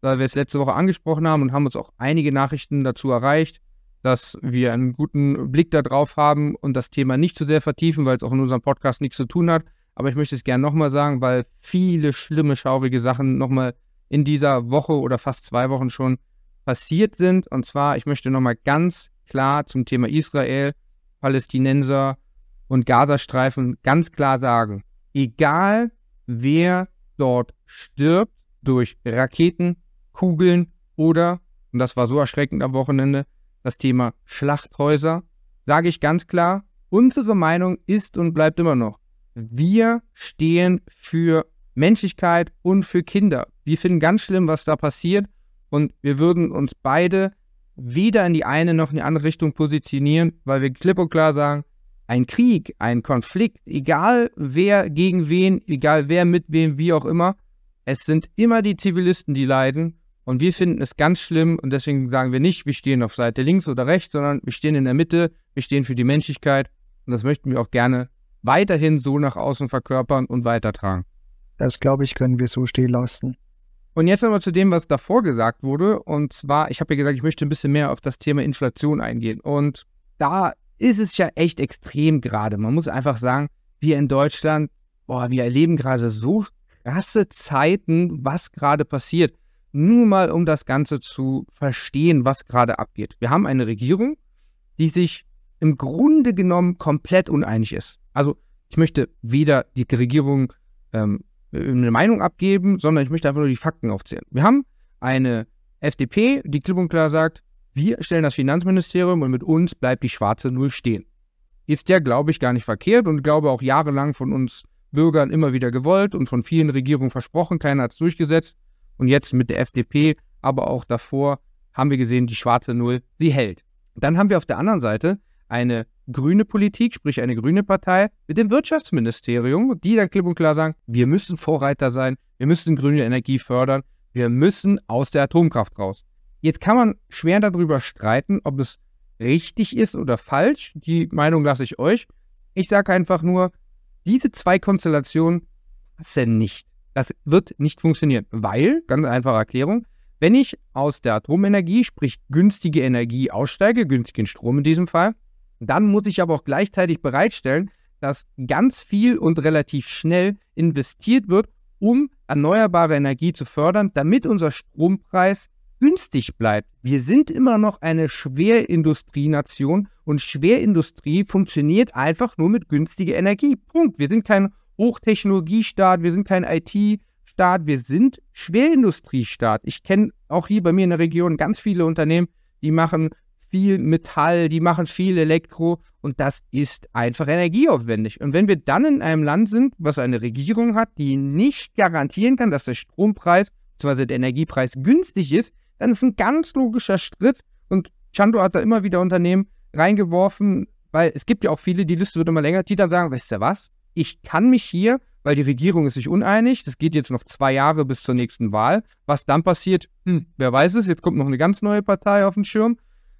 weil wir es letzte Woche angesprochen haben und haben uns auch einige Nachrichten dazu erreicht, dass wir einen guten Blick darauf haben und das Thema nicht zu so sehr vertiefen, weil es auch in unserem Podcast nichts zu tun hat. Aber ich möchte es gerne nochmal sagen, weil viele schlimme, schaurige Sachen nochmal in dieser Woche oder fast zwei Wochen schon passiert sind. Und zwar, ich möchte nochmal ganz klar zum Thema Israel, Palästinenser und Gazastreifen ganz klar sagen, egal wer dort stirbt durch Raketen, Kugeln oder, und das war so erschreckend am Wochenende, das Thema Schlachthäuser, sage ich ganz klar, unsere Meinung ist und bleibt immer noch, wir stehen für Menschlichkeit und für Kinder. Wir finden ganz schlimm, was da passiert und wir würden uns beide weder in die eine noch in die andere Richtung positionieren, weil wir klipp und klar sagen, ein Krieg, ein Konflikt, egal wer gegen wen, egal wer mit wem, wie auch immer, es sind immer die Zivilisten, die leiden und wir finden es ganz schlimm und deswegen sagen wir nicht, wir stehen auf Seite links oder rechts, sondern wir stehen in der Mitte, wir stehen für die Menschlichkeit und das möchten wir auch gerne weiterhin so nach außen verkörpern und weitertragen. Das, glaube ich, können wir so stehen lassen. Und jetzt nochmal zu dem, was davor gesagt wurde. Und zwar, ich habe ja gesagt, ich möchte ein bisschen mehr auf das Thema Inflation eingehen. Und da ist es ja echt extrem gerade. Man muss einfach sagen, wir in Deutschland, boah, wir erleben gerade so krasse Zeiten, was gerade passiert. Nur mal, um das Ganze zu verstehen, was gerade abgeht. Wir haben eine Regierung, die sich im Grunde genommen komplett uneinig ist. Also ich möchte weder die Regierung ähm, eine Meinung abgeben, sondern ich möchte einfach nur die Fakten aufzählen. Wir haben eine FDP, die klipp und klar sagt, wir stellen das Finanzministerium und mit uns bleibt die schwarze Null stehen. Ist ja, glaube ich, gar nicht verkehrt und glaube auch jahrelang von uns Bürgern immer wieder gewollt und von vielen Regierungen versprochen, keiner hat es durchgesetzt. Und jetzt mit der FDP, aber auch davor, haben wir gesehen, die schwarze Null, sie hält. Dann haben wir auf der anderen Seite eine grüne Politik, sprich eine grüne Partei, mit dem Wirtschaftsministerium, die dann klipp und klar sagen, wir müssen Vorreiter sein, wir müssen grüne Energie fördern, wir müssen aus der Atomkraft raus. Jetzt kann man schwer darüber streiten, ob es richtig ist oder falsch. Die Meinung lasse ich euch. Ich sage einfach nur, diese zwei Konstellationen passen nicht. Das wird nicht funktionieren, weil, ganz einfache Erklärung, wenn ich aus der Atomenergie, sprich günstige Energie aussteige, günstigen Strom in diesem Fall, dann muss ich aber auch gleichzeitig bereitstellen, dass ganz viel und relativ schnell investiert wird, um erneuerbare Energie zu fördern, damit unser Strompreis günstig bleibt. Wir sind immer noch eine Schwerindustrienation und Schwerindustrie funktioniert einfach nur mit günstiger Energie. Punkt. Wir sind kein Hochtechnologiestaat, wir sind kein IT-Staat, wir sind Schwerindustriestaat. Ich kenne auch hier bei mir in der Region ganz viele Unternehmen, die machen viel Metall, die machen viel Elektro und das ist einfach energieaufwendig. Und wenn wir dann in einem Land sind, was eine Regierung hat, die nicht garantieren kann, dass der Strompreis bzw. der Energiepreis günstig ist, dann ist ein ganz logischer Schritt und Chando hat da immer wieder Unternehmen reingeworfen, weil es gibt ja auch viele, die Liste wird immer länger, die dann sagen, weißt du was, ich kann mich hier, weil die Regierung ist sich uneinig, das geht jetzt noch zwei Jahre bis zur nächsten Wahl, was dann passiert, hm, wer weiß es, jetzt kommt noch eine ganz neue Partei auf den Schirm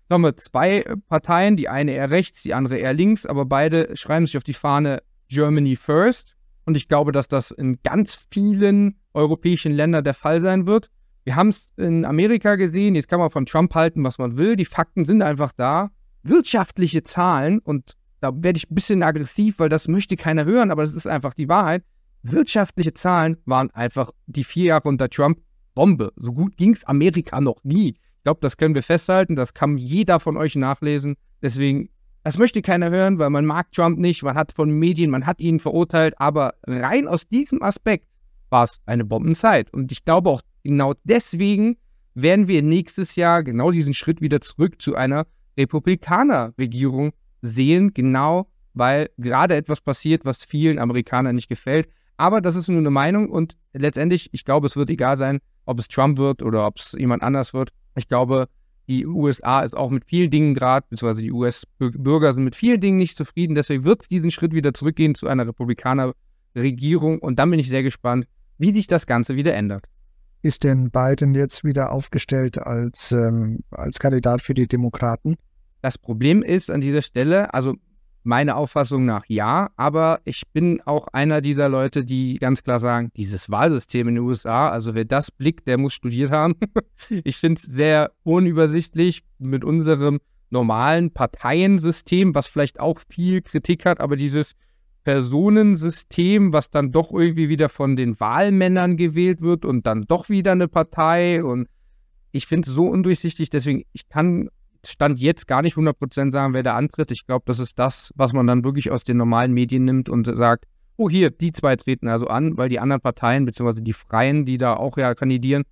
sagen wir, zwei Parteien, die eine eher rechts, die andere eher links, aber beide schreiben sich auf die Fahne Germany First. Und ich glaube, dass das in ganz vielen europäischen Ländern der Fall sein wird. Wir haben es in Amerika gesehen, jetzt kann man von Trump halten, was man will. Die Fakten sind einfach da. Wirtschaftliche Zahlen, und da werde ich ein bisschen aggressiv, weil das möchte keiner hören, aber das ist einfach die Wahrheit. Wirtschaftliche Zahlen waren einfach die vier Jahre unter Trump Bombe. So gut ging es Amerika noch nie. Ich glaube, das können wir festhalten. Das kann jeder von euch nachlesen. Deswegen, das möchte keiner hören, weil man mag Trump nicht, man hat von Medien, man hat ihn verurteilt. Aber rein aus diesem Aspekt war es eine Bombenzeit. Und ich glaube auch genau deswegen werden wir nächstes Jahr genau diesen Schritt wieder zurück zu einer Republikanerregierung sehen. Genau, weil gerade etwas passiert, was vielen Amerikanern nicht gefällt. Aber das ist nur eine Meinung und letztendlich, ich glaube, es wird egal sein, ob es Trump wird oder ob es jemand anders wird. Ich glaube, die USA ist auch mit vielen Dingen gerade, beziehungsweise die US-Bürger sind mit vielen Dingen nicht zufrieden. Deswegen wird es diesen Schritt wieder zurückgehen zu einer Republikaner-Regierung. Und dann bin ich sehr gespannt, wie sich das Ganze wieder ändert. Ist denn Biden jetzt wieder aufgestellt als, ähm, als Kandidat für die Demokraten? Das Problem ist an dieser Stelle, also meine Auffassung nach ja, aber ich bin auch einer dieser Leute, die ganz klar sagen, dieses Wahlsystem in den USA, also wer das blickt, der muss studiert haben. [laughs] ich finde es sehr unübersichtlich mit unserem normalen Parteiensystem, was vielleicht auch viel Kritik hat, aber dieses Personensystem, was dann doch irgendwie wieder von den Wahlmännern gewählt wird und dann doch wieder eine Partei und ich finde es so undurchsichtig, deswegen ich kann Stand jetzt gar nicht 100% sagen, wer da antritt. Ich glaube, das ist das, was man dann wirklich aus den normalen Medien nimmt und sagt, oh hier, die zwei treten also an, weil die anderen Parteien, beziehungsweise die Freien, die da auch ja kandidieren,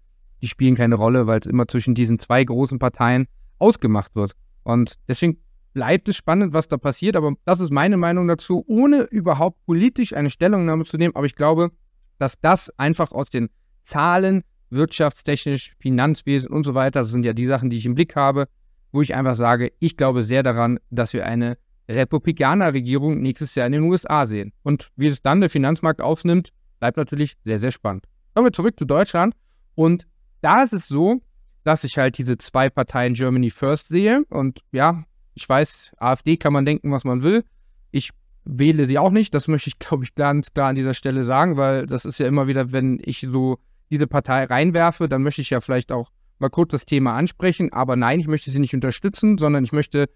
die spielen keine Rolle, weil es immer zwischen diesen zwei großen Parteien ausgemacht wird. Und deswegen bleibt es spannend, was da passiert. Aber das ist meine Meinung dazu, ohne überhaupt politisch eine Stellungnahme zu nehmen. Aber ich glaube, dass das einfach aus den Zahlen, wirtschaftstechnisch, Finanzwesen und so weiter, das sind ja die Sachen, die ich im Blick habe, wo ich einfach sage, ich glaube sehr daran, dass wir eine Republikaner-Regierung nächstes Jahr in den USA sehen. Und wie es dann der Finanzmarkt aufnimmt, bleibt natürlich sehr, sehr spannend. Kommen wir zurück zu Deutschland. Und da ist es so, dass ich halt diese zwei Parteien Germany First sehe. Und ja, ich weiß, AfD kann man denken, was man will. Ich wähle sie auch nicht. Das möchte ich, [laughs] glaube ich, ganz klar an dieser Stelle sagen, weil das ist ja immer wieder, wenn ich so diese Partei reinwerfe, dann möchte ich ja vielleicht auch mal kurz das Thema ansprechen, aber nein, ich möchte sie nicht unterstützen, sondern ich möchte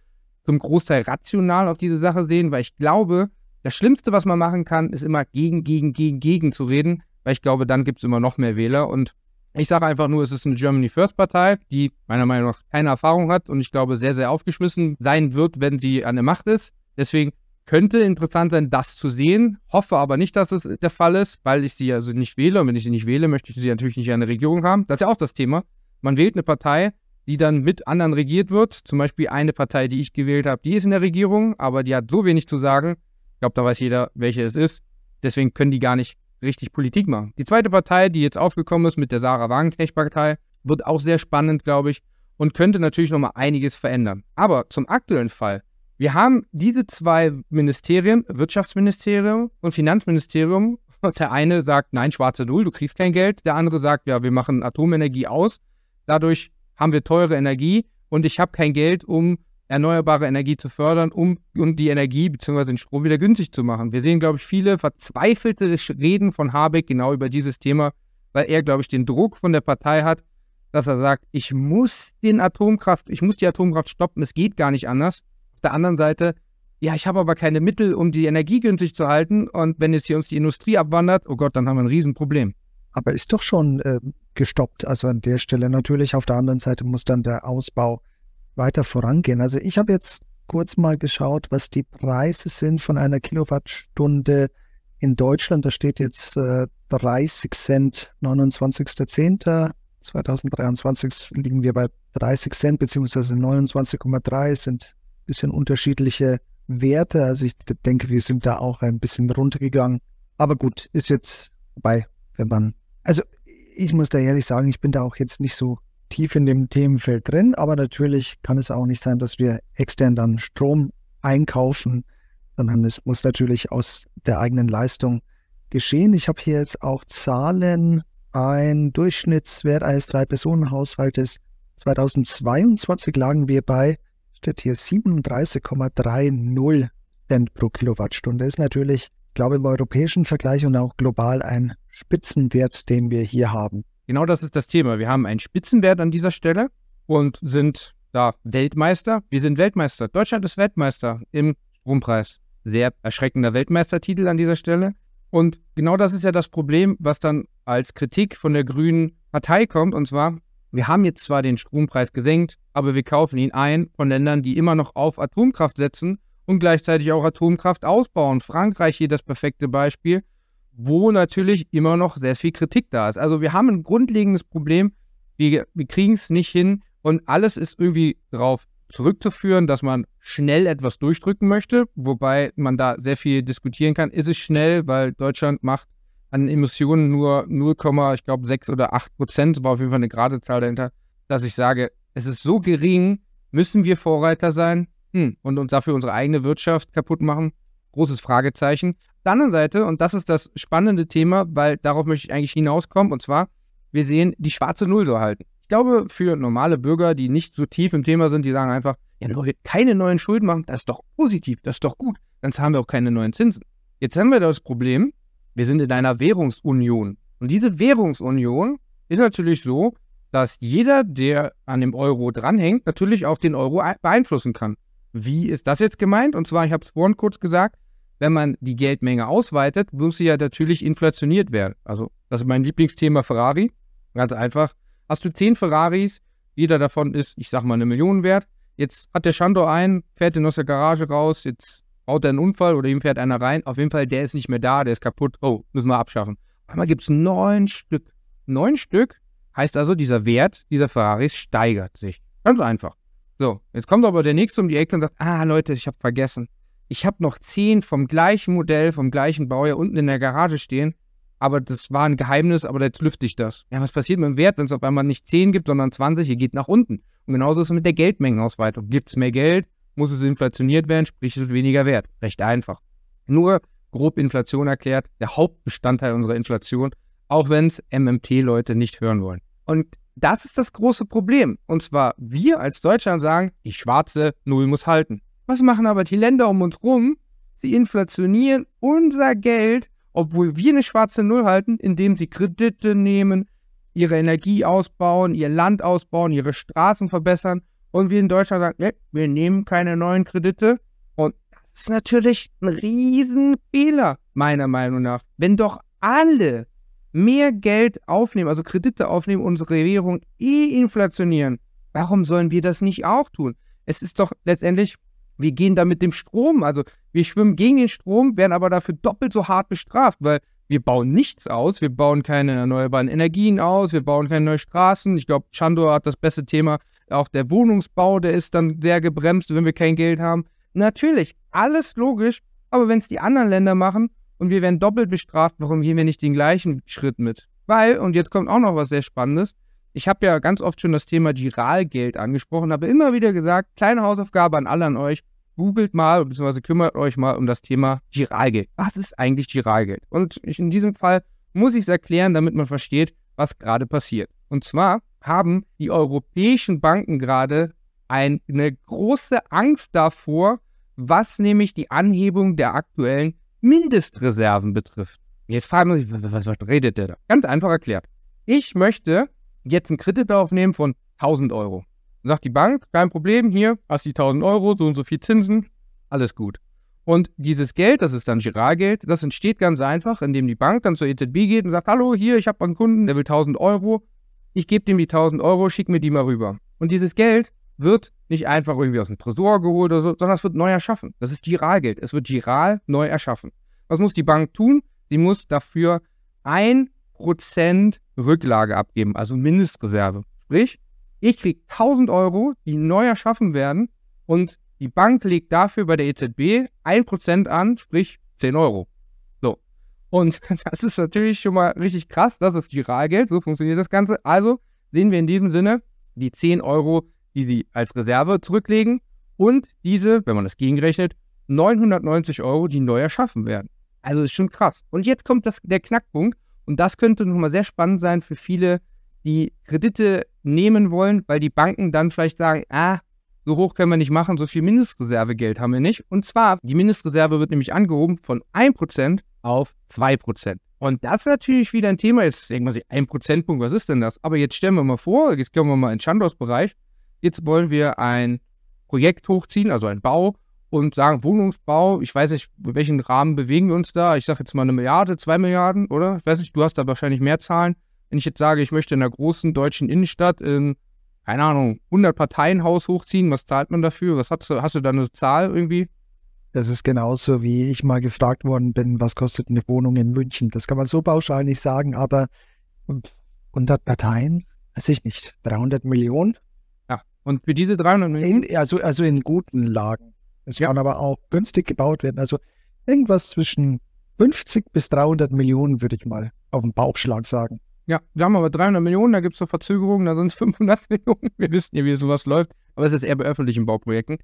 zum Großteil rational auf diese Sache sehen, weil ich glaube, das Schlimmste, was man machen kann, ist immer gegen, gegen, gegen, gegen zu reden, weil ich glaube, dann gibt es immer noch mehr Wähler. Und ich sage einfach nur, es ist eine Germany First Partei, die meiner Meinung nach keine Erfahrung hat und ich glaube, sehr, sehr aufgeschmissen sein wird, wenn sie an der Macht ist. Deswegen könnte interessant sein, das zu sehen. Hoffe aber nicht, dass es der Fall ist, weil ich sie also nicht wähle. Und wenn ich sie nicht wähle, möchte ich sie natürlich nicht in der Regierung haben. Das ist ja auch das Thema. Man wählt eine Partei, die dann mit anderen regiert wird. Zum Beispiel eine Partei, die ich gewählt habe, die ist in der Regierung, aber die hat so wenig zu sagen. Ich glaube, da weiß jeder, welche es ist. Deswegen können die gar nicht richtig Politik machen. Die zweite Partei, die jetzt aufgekommen ist mit der Sarah Wagenknecht-Partei, wird auch sehr spannend, glaube ich, und könnte natürlich nochmal einiges verändern. Aber zum aktuellen Fall. Wir haben diese zwei Ministerien, Wirtschaftsministerium und Finanzministerium. der eine sagt, nein, schwarze Null, du kriegst kein Geld. Der andere sagt, ja, wir machen Atomenergie aus Dadurch haben wir teure Energie und ich habe kein Geld, um erneuerbare Energie zu fördern, um, um die Energie bzw. den Strom wieder günstig zu machen. Wir sehen, glaube ich, viele verzweifelte Reden von Habeck genau über dieses Thema, weil er, glaube ich, den Druck von der Partei hat, dass er sagt, ich muss den Atomkraft, ich muss die Atomkraft stoppen, es geht gar nicht anders. Auf der anderen Seite, ja, ich habe aber keine Mittel, um die Energie günstig zu halten und wenn jetzt hier uns die Industrie abwandert, oh Gott, dann haben wir ein Riesenproblem. Aber ist doch schon äh, gestoppt. Also an der Stelle natürlich. Auf der anderen Seite muss dann der Ausbau weiter vorangehen. Also ich habe jetzt kurz mal geschaut, was die Preise sind von einer Kilowattstunde in Deutschland. Da steht jetzt äh, 30 Cent, 29.10. 2023 liegen wir bei 30 Cent beziehungsweise 29,3 sind ein bisschen unterschiedliche Werte. Also ich denke, wir sind da auch ein bisschen runtergegangen. Aber gut, ist jetzt bei, wenn man. Also ich muss da ehrlich sagen, ich bin da auch jetzt nicht so tief in dem Themenfeld drin, aber natürlich kann es auch nicht sein, dass wir extern dann Strom einkaufen, sondern es muss natürlich aus der eigenen Leistung geschehen. Ich habe hier jetzt auch Zahlen. Ein Durchschnittswert eines Drei-Personen-Haushaltes 2022 lagen wir bei, steht hier 37,30 Cent pro Kilowattstunde. Ist natürlich glaube, im europäischen Vergleich und auch global ein Spitzenwert, den wir hier haben. Genau das ist das Thema. Wir haben einen Spitzenwert an dieser Stelle und sind da Weltmeister. Wir sind Weltmeister. Deutschland ist Weltmeister im Strompreis. Sehr erschreckender Weltmeistertitel an dieser Stelle. Und genau das ist ja das Problem, was dann als Kritik von der grünen Partei kommt. Und zwar, wir haben jetzt zwar den Strompreis gesenkt, aber wir kaufen ihn ein von Ländern, die immer noch auf Atomkraft setzen und gleichzeitig auch Atomkraft ausbauen. Frankreich hier das perfekte Beispiel, wo natürlich immer noch sehr viel Kritik da ist. Also wir haben ein grundlegendes Problem, wir, wir kriegen es nicht hin und alles ist irgendwie darauf zurückzuführen, dass man schnell etwas durchdrücken möchte, wobei man da sehr viel diskutieren kann. Ist es schnell, weil Deutschland macht an Emissionen nur 0, ich glaube 6 oder 8 Prozent, war auf jeden Fall eine gerade Zahl dahinter, dass ich sage, es ist so gering, müssen wir Vorreiter sein? Hm, und uns dafür unsere eigene Wirtschaft kaputt machen? Großes Fragezeichen. Auf der anderen Seite, und das ist das spannende Thema, weil darauf möchte ich eigentlich hinauskommen, und zwar, wir sehen die schwarze Null so halten. Ich glaube, für normale Bürger, die nicht so tief im Thema sind, die sagen einfach, ja, Leute, keine neuen Schulden machen, das ist doch positiv, das ist doch gut, dann zahlen wir auch keine neuen Zinsen. Jetzt haben wir das Problem, wir sind in einer Währungsunion. Und diese Währungsunion ist natürlich so, dass jeder, der an dem Euro dranhängt, natürlich auch den Euro beeinflussen kann. Wie ist das jetzt gemeint? Und zwar, ich habe es vorhin kurz gesagt, wenn man die Geldmenge ausweitet, muss sie ja natürlich inflationiert werden. Also, das ist mein Lieblingsthema Ferrari. Ganz einfach. Hast du zehn Ferraris, jeder davon ist, ich sag mal, eine Million wert. Jetzt hat der Shando einen, fährt den aus der Garage raus, jetzt baut er einen Unfall oder ihm fährt einer rein. Auf jeden Fall, der ist nicht mehr da, der ist kaputt. Oh, müssen wir abschaffen. Einmal gibt es neun Stück. Neun Stück heißt also, dieser Wert dieser Ferraris steigert sich. Ganz einfach. So, jetzt kommt aber der Nächste um die Ecke und sagt, ah Leute, ich habe vergessen. Ich habe noch zehn vom gleichen Modell, vom gleichen Baujahr unten in der Garage stehen, aber das war ein Geheimnis, aber jetzt lüfte ich das. Ja, was passiert mit dem Wert, wenn es auf einmal nicht 10 gibt, sondern 20, ihr geht nach unten. Und genauso ist es mit der Geldmengenausweitung. Gibt es mehr Geld, muss es inflationiert werden, sprich es wird weniger wert. Recht einfach. Nur grob Inflation erklärt, der Hauptbestandteil unserer Inflation, auch wenn es MMT-Leute nicht hören wollen. Und das ist das große Problem. Und zwar wir als Deutschland sagen, die schwarze Null muss halten. Was machen aber die Länder um uns rum? Sie inflationieren unser Geld, obwohl wir eine schwarze Null halten, indem sie Kredite nehmen, ihre Energie ausbauen, ihr Land ausbauen, ihre Straßen verbessern. Und wir in Deutschland sagen, nee, wir nehmen keine neuen Kredite. Und das ist natürlich ein Riesenfehler, meiner Meinung nach. Wenn doch alle mehr Geld aufnehmen, also Kredite aufnehmen, unsere Währung eh inflationieren. Warum sollen wir das nicht auch tun? Es ist doch letztendlich, wir gehen da mit dem Strom, also wir schwimmen gegen den Strom, werden aber dafür doppelt so hart bestraft, weil wir bauen nichts aus, wir bauen keine erneuerbaren Energien aus, wir bauen keine neuen Straßen. Ich glaube, Chandor hat das beste Thema, auch der Wohnungsbau, der ist dann sehr gebremst, wenn wir kein Geld haben. Natürlich, alles logisch, aber wenn es die anderen Länder machen, und wir werden doppelt bestraft, warum gehen wir nicht den gleichen Schritt mit? Weil, und jetzt kommt auch noch was sehr Spannendes, ich habe ja ganz oft schon das Thema Giralgeld angesprochen, habe immer wieder gesagt, kleine Hausaufgabe an alle an euch, googelt mal, beziehungsweise kümmert euch mal um das Thema Giralgeld. Was ist eigentlich Giralgeld? Und in diesem Fall muss ich es erklären, damit man versteht, was gerade passiert. Und zwar haben die europäischen Banken gerade eine große Angst davor, was nämlich die Anhebung der aktuellen Mindestreserven betrifft. Jetzt fragen wir sich, was, was redet der da? Ganz einfach erklärt. Ich möchte jetzt einen Kredit aufnehmen von 1000 Euro. sagt die Bank, kein Problem, hier hast du die 1000 Euro, so und so viel Zinsen, alles gut. Und dieses Geld, das ist dann Girard-Geld, das entsteht ganz einfach, indem die Bank dann zur EZB geht und sagt, hallo, hier, ich habe einen Kunden, der will 1000 Euro, ich gebe dem die 1000 Euro, schick mir die mal rüber. Und dieses Geld wird nicht einfach irgendwie aus dem Tresor geholt oder so, sondern es wird neu erschaffen. Das ist Giralgeld. Es wird Giral neu erschaffen. Was muss die Bank tun? Sie muss dafür 1% Rücklage abgeben, also Mindestreserve. Sprich, ich kriege 1000 Euro, die neu erschaffen werden und die Bank legt dafür bei der EZB 1% an, sprich 10 Euro. So. Und [laughs] das ist natürlich schon mal richtig krass. Das ist Giralgeld. So funktioniert das Ganze. Also sehen wir in diesem Sinne, die 10 Euro die sie als Reserve zurücklegen und diese, wenn man das gegenrechnet, 990 Euro, die neu erschaffen werden. Also ist schon krass. Und jetzt kommt das, der Knackpunkt und das könnte nochmal sehr spannend sein für viele, die Kredite nehmen wollen, weil die Banken dann vielleicht sagen, ah, so hoch können wir nicht machen, so viel Mindestreservegeld haben wir nicht. Und zwar, die Mindestreserve wird nämlich angehoben von 1% auf 2%. Und das ist natürlich wieder ein Thema. Jetzt denkt man sich, 1%-Punkt, was ist denn das? Aber jetzt stellen wir mal vor, jetzt kommen wir mal in den Schandorf-Bereich jetzt wollen wir ein Projekt hochziehen, also ein Bau und sagen Wohnungsbau, ich weiß nicht, in welchen Rahmen bewegen wir uns da, ich sage jetzt mal eine Milliarde, zwei Milliarden, oder? Ich weiß nicht, du hast da wahrscheinlich mehr Zahlen. Wenn ich jetzt sage, ich möchte in einer großen deutschen Innenstadt in, keine Ahnung, 100 Parteienhaus hochziehen, was zahlt man dafür? Was hast du, hast du da eine Zahl irgendwie? Das ist genauso, wie ich mal gefragt worden bin, was kostet eine Wohnung in München? Das kann man so pauschal nicht sagen, aber 100 Parteien, weiß ich nicht, 300 Millionen? Und für diese 300 Millionen? In, also, also in guten Lagen. Es ja. kann aber auch günstig gebaut werden. Also irgendwas zwischen 50 bis 300 Millionen, würde ich mal auf den Bauchschlag sagen. Ja, wir haben aber 300 Millionen, da gibt es noch Verzögerungen, da sind es 500 Millionen. Wir wissen ja, wie sowas läuft, aber es ist eher bei öffentlichen Bauprojekten.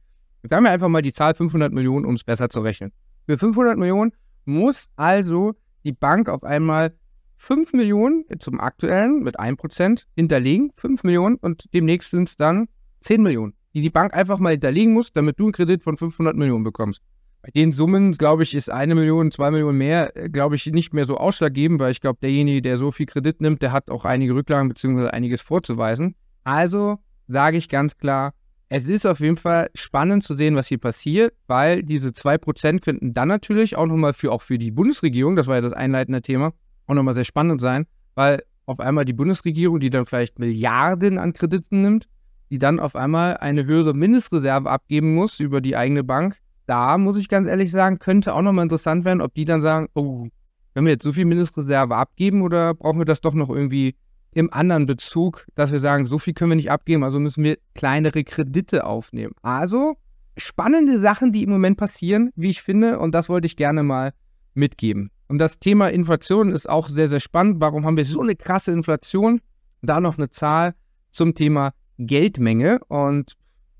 Sagen wir einfach mal die Zahl 500 Millionen, um es besser zu rechnen. Für 500 Millionen muss also die Bank auf einmal 5 Millionen zum aktuellen mit 1% hinterlegen, 5 Millionen und demnächst sind es dann 10 Millionen, die die Bank einfach mal hinterlegen muss, damit du einen Kredit von 500 Millionen bekommst. Bei den Summen, glaube ich, ist eine Million, zwei Millionen mehr, äh, glaube ich, nicht mehr so ausschlaggebend, weil ich glaube, derjenige, der so viel Kredit nimmt, der hat auch einige Rücklagen bzw. einiges vorzuweisen. Also sage ich ganz klar, es ist auf jeden Fall spannend zu sehen, was hier passiert, weil diese 2% könnten dann natürlich auch nochmal für, auch für die Bundesregierung, das war ja das einleitende Thema, auch nochmal sehr spannend sein, weil auf einmal die Bundesregierung, die dann vielleicht Milliarden an Krediten nimmt, die dann auf einmal eine höhere Mindestreserve abgeben muss über die eigene Bank, da muss ich ganz ehrlich sagen, könnte auch nochmal interessant werden, ob die dann sagen, oh, können wir jetzt so viel Mindestreserve abgeben oder brauchen wir das doch noch irgendwie im anderen Bezug, dass wir sagen, so viel können wir nicht abgeben, also müssen wir kleinere Kredite aufnehmen. Also spannende Sachen, die im Moment passieren, wie ich finde, und das wollte ich gerne mal mitgeben. Und das Thema Inflation ist auch sehr, sehr spannend. Warum haben wir so eine krasse Inflation? Da noch eine Zahl zum Thema Geldmenge. Und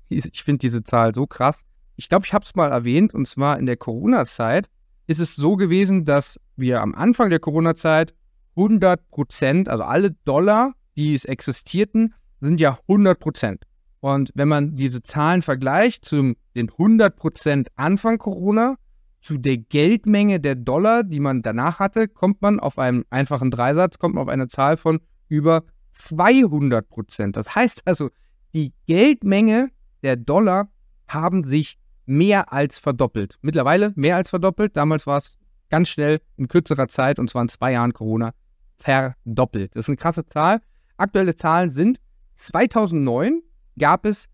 ich finde diese Zahl so krass. Ich glaube, ich habe es mal erwähnt, und zwar in der Corona-Zeit ist es so gewesen, dass wir am Anfang der Corona-Zeit 100 Prozent, also alle Dollar, die es existierten, sind ja 100 Prozent. Und wenn man diese Zahlen vergleicht zu den 100 Prozent Anfang Corona, zu der Geldmenge der Dollar, die man danach hatte, kommt man auf einen einfachen Dreisatz, kommt man auf eine Zahl von über 200 Prozent. Das heißt also, die Geldmenge der Dollar haben sich mehr als verdoppelt. Mittlerweile mehr als verdoppelt. Damals war es ganz schnell in kürzerer Zeit, und zwar in zwei Jahren Corona, verdoppelt. Das ist eine krasse Zahl. Aktuelle Zahlen sind, 2009 gab es